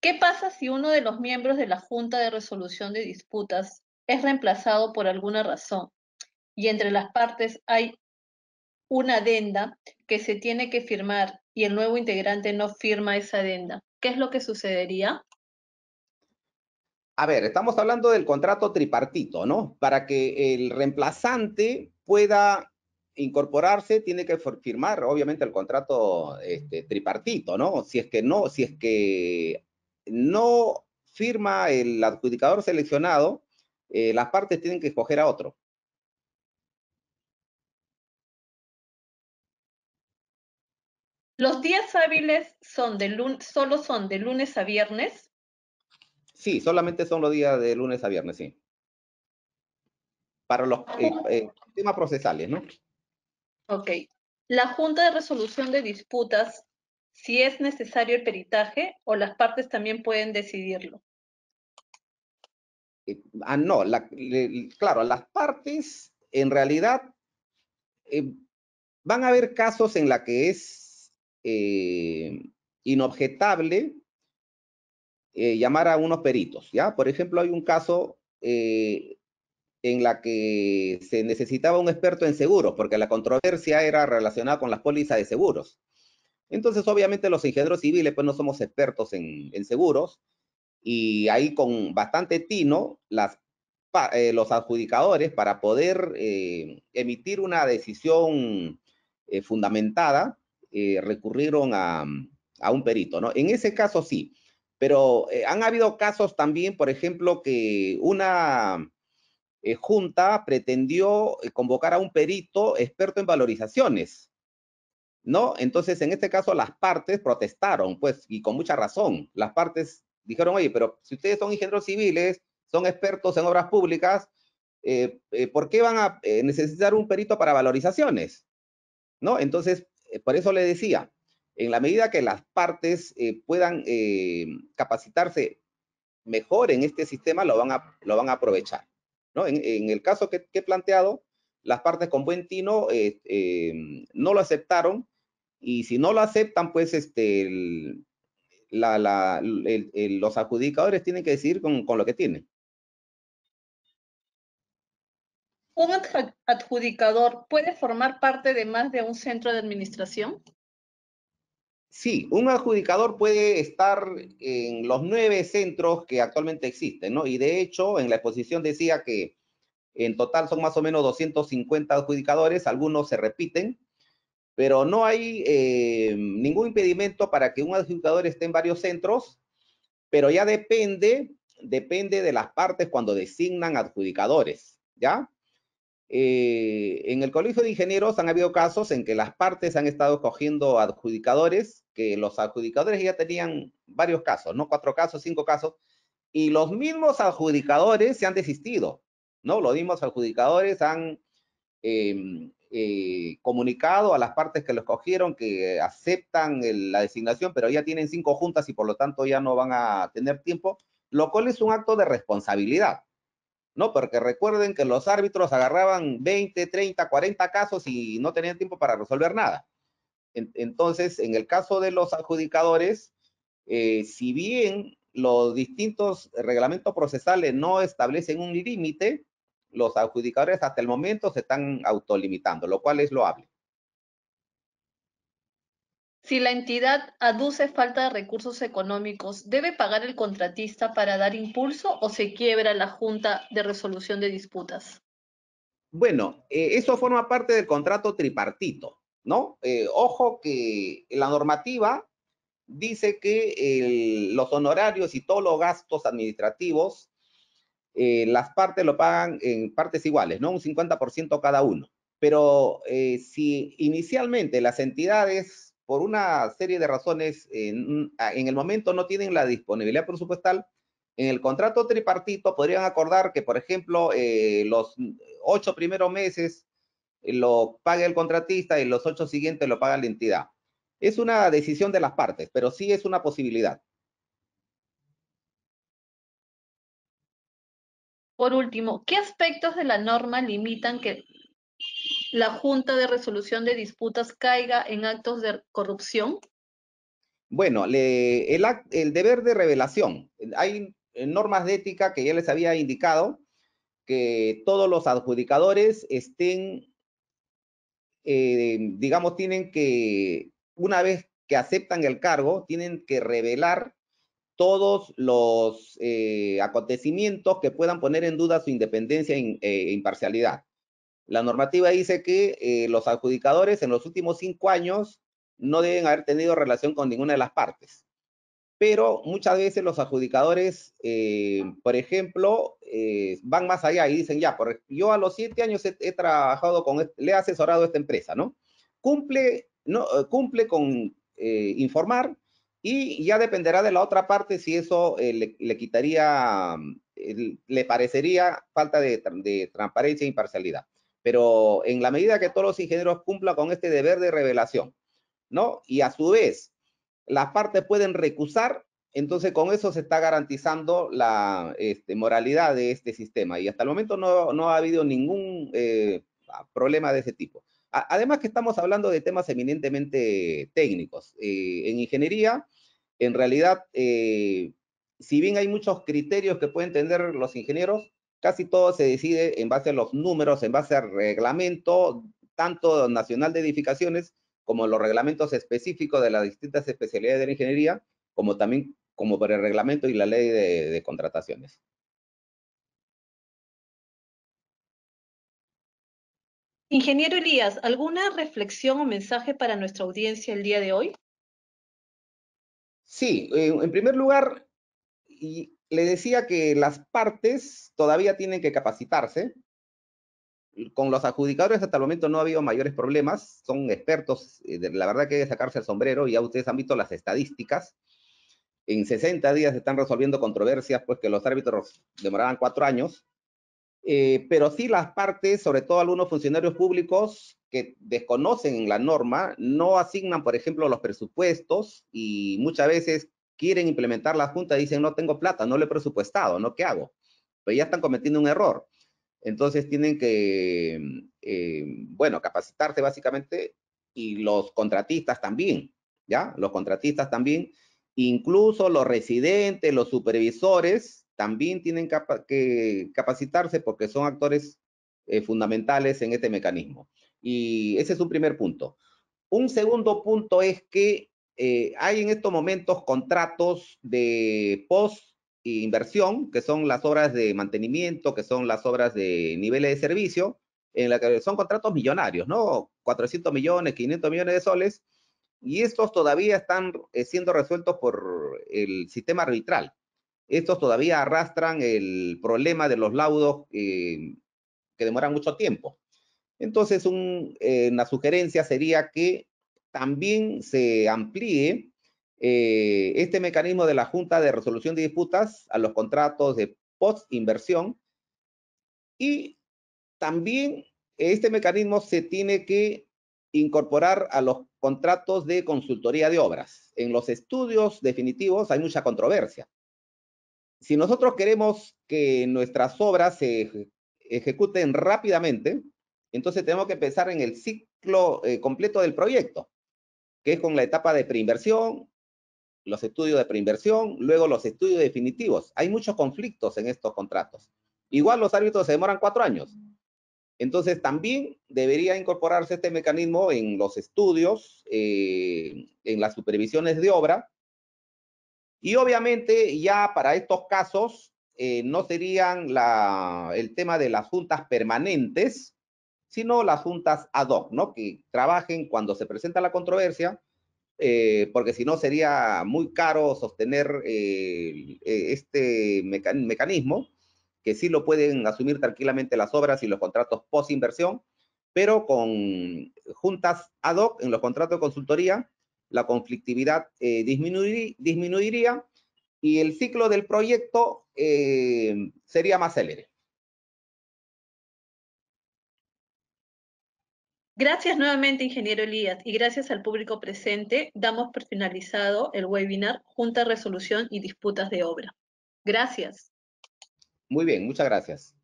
¿Qué pasa si uno de los miembros de la Junta de Resolución de Disputas es reemplazado por alguna razón y entre las partes hay una adenda que se tiene que firmar y el nuevo integrante no firma esa adenda, ¿qué es lo que sucedería?
A ver, estamos hablando del contrato tripartito, ¿no? Para que el reemplazante pueda incorporarse, tiene que firmar, obviamente, el contrato este, tripartito, ¿no? Si es que no, si es que no firma el adjudicador seleccionado, eh, las partes tienen que escoger a otro.
¿Los días hábiles son de solo son de lunes a viernes?
Sí, solamente son los días de lunes a viernes, sí. Para los ah, eh, eh, temas procesales, ¿no?
Ok. La Junta de Resolución de Disputas, si es necesario el peritaje o las partes también pueden decidirlo.
Eh, ah, no, claro, las partes en realidad van a haber casos en la que es eh, inobjetable eh, llamar a unos peritos, ¿ya? Por ejemplo, hay un caso eh, en la que se necesitaba un experto en seguros, porque la controversia era relacionada con las pólizas de seguros. Entonces, obviamente, los ingenieros civiles, pues no somos expertos en, seguros, y ahí con bastante tino, los adjudicadores, para poder emitir una decisión fundamentada, eh, recurrieron a, a, un perito, ¿no? En ese caso sí, pero eh, han habido casos también, por ejemplo, que una eh, junta pretendió convocar a un perito experto en valorizaciones, ¿no? Entonces, en este caso, las partes protestaron, pues, y con mucha razón. Las partes dijeron, oye, pero si ustedes son ingenieros civiles, son expertos en obras públicas, ¿por qué van a necesitar un perito para valorizaciones? ¿No? Entonces, eh, por eso le decía, en la medida que las partes eh, puedan eh, capacitarse mejor en este sistema, lo van a, lo van a aprovechar. ¿no? En, el caso que, he planteado, las partes con buen tino no lo aceptaron y si no lo aceptan, pues este, los adjudicadores tienen que decidir con, con lo que tienen.
¿Un adjudicador puede formar parte de más de un centro de administración?
Sí, un adjudicador puede estar en los nueve centros que actualmente existen, ¿no? Y de hecho, en la exposición decía que en total son más o menos 250 adjudicadores, algunos se repiten, pero no hay eh, ningún impedimento para que un adjudicador esté en varios centros, pero ya depende, depende de las partes cuando designan adjudicadores, ¿ya? Eh, en el Colegio de Ingenieros han habido casos en que las partes han estado cogiendo adjudicadores, que los adjudicadores ya tenían varios casos, ¿no? Cuatro casos, cinco casos, y los mismos adjudicadores se han desistido, ¿no? Los mismos adjudicadores han em, eh, comunicado a las partes que los cogieron que aceptan la designación, pero ya tienen cinco juntas y por lo tanto ya no van a tener tiempo, lo cual es un acto de responsabilidad. ¿no? Porque recuerden que los árbitros agarraban 20, 30, 40 casos y no tenían tiempo para resolver nada. Entonces, en el caso de los adjudicadores, eh, si bien los distintos reglamentos procesales no establecen un límite, los adjudicadores hasta el momento se están autolimitando, lo cual es loable.
Si la entidad aduce falta de recursos económicos, ¿debe pagar el contratista para dar impulso o se quiebra la Junta de Resolución de Disputas?
Bueno, eh, eso forma parte del contrato tripartito, ¿no? Eh, ojo que la normativa dice que los honorarios y todos los gastos administrativos, eh, las partes lo pagan en partes iguales, ¿no? Un 50% cada uno. Pero si inicialmente las entidades por una serie de razones, en, el momento no tienen la disponibilidad presupuestal, en el contrato tripartito podrían acordar que, por ejemplo, eh, los ocho primeros meses lo pague el contratista y los ocho siguientes lo paga la entidad. Es una decisión de las partes, pero sí es una posibilidad.
Por último, ¿qué aspectos de la norma limitan que la Junta de Resolución de Disputas caiga en actos de corrupción?
Bueno, el, deber de revelación. Hay eh, normas de ética que ya les había indicado que todos los adjudicadores estén, eh, digamos, tienen que, una vez que aceptan el cargo, tienen que revelar todos los eh, acontecimientos que puedan poner en duda su independencia e imparcialidad. La normativa dice que eh, los adjudicadores en los últimos cinco años no deben haber tenido relación con ninguna de las partes. Pero muchas veces los adjudicadores, eh, por ejemplo, eh, van más allá y dicen, ya, por, yo a los siete años he, trabajado con, le he asesorado a esta empresa, ¿no? Cumple, no, cumple con informar y ya dependerá de la otra parte si eso le, quitaría, mm, le parecería falta de, de transparencia e imparcialidad pero en la medida que todos los ingenieros cumplan con este deber de revelación, ¿no? Y a su vez, las partes pueden recusar, entonces con eso se está garantizando la este, moralidad de este sistema. Y hasta el momento no, ha habido ningún eh, problema de ese tipo. además que estamos hablando de temas eminentemente técnicos. Eh, en ingeniería, en realidad, eh, si bien hay muchos criterios que pueden tener los ingenieros, Casi todo se decide en base a los números, en base al reglamento, tanto nacional de edificaciones como los reglamentos específicos de las distintas especialidades de la ingeniería, como también como por el reglamento y la ley de, contrataciones.
Ingeniero Elías, ¿alguna reflexión o mensaje para nuestra audiencia el día de hoy? Sí, eh,
en primer lugar, le decía que las partes todavía tienen que capacitarse. Con los adjudicadores hasta el momento no ha habido mayores problemas, son expertos, eh, la verdad que hay que sacarse el sombrero, ya ustedes han visto las estadísticas. En 60 días se están resolviendo controversias, pues que los árbitros demoraban cuatro años. Eh, pero sí las partes, sobre todo algunos funcionarios públicos que desconocen la norma, no asignan, por ejemplo, los presupuestos y muchas veces quieren implementar la junta, dicen no tengo plata, no le he presupuestado, ¿no? ¿Qué hago? Pero pues ya están cometiendo un error. Entonces tienen que, eh, bueno, capacitarse básicamente y los contratistas también, ¿ya? Los contratistas también, incluso los residentes, los supervisores, también tienen que capacitarse porque son actores eh, fundamentales en este mecanismo. Y ese es un primer punto. Un segundo punto es que eh, hay en estos momentos contratos de post inversión, que son las obras de mantenimiento, que son las obras de niveles de servicio, en la que son contratos millonarios, ¿no? 400 millones, 500 millones de soles, y estos todavía están eh, siendo resueltos por el sistema arbitral. Estos todavía arrastran el problema de los laudos eh, que demoran mucho tiempo. Entonces, una sugerencia sería que también se amplíe eh, este mecanismo de la Junta de Resolución de Disputas a los contratos de post-inversión. y también este mecanismo se tiene que incorporar a los contratos de consultoría de obras. En los estudios definitivos hay mucha controversia. Si nosotros queremos que nuestras obras se ejecuten rápidamente, entonces tenemos que pensar en el ciclo eh, completo del proyecto que es con la etapa de preinversión, los estudios de preinversión, luego los estudios definitivos. Hay muchos conflictos en estos contratos. Igual los árbitros se demoran cuatro años. Entonces, también debería incorporarse este mecanismo en los estudios, eh, en las supervisiones de obra. Y obviamente ya para estos casos eh, no serían el tema de las juntas permanentes, sino las juntas ad hoc, ¿no? Que trabajen cuando se presenta la controversia, eh, porque si no sería muy caro sostener eh, e, este mecanismo, que sí lo pueden asumir tranquilamente las obras y los contratos post inversión, pero con juntas ad hoc en los contratos de consultoría, la conflictividad eh, disminuiría y el ciclo del proyecto sería más célebre.
Gracias nuevamente, ingeniero Elías, y gracias al público presente, damos por finalizado el webinar Junta Resolución y Disputas de Obra. Gracias. Muy bien, muchas gracias.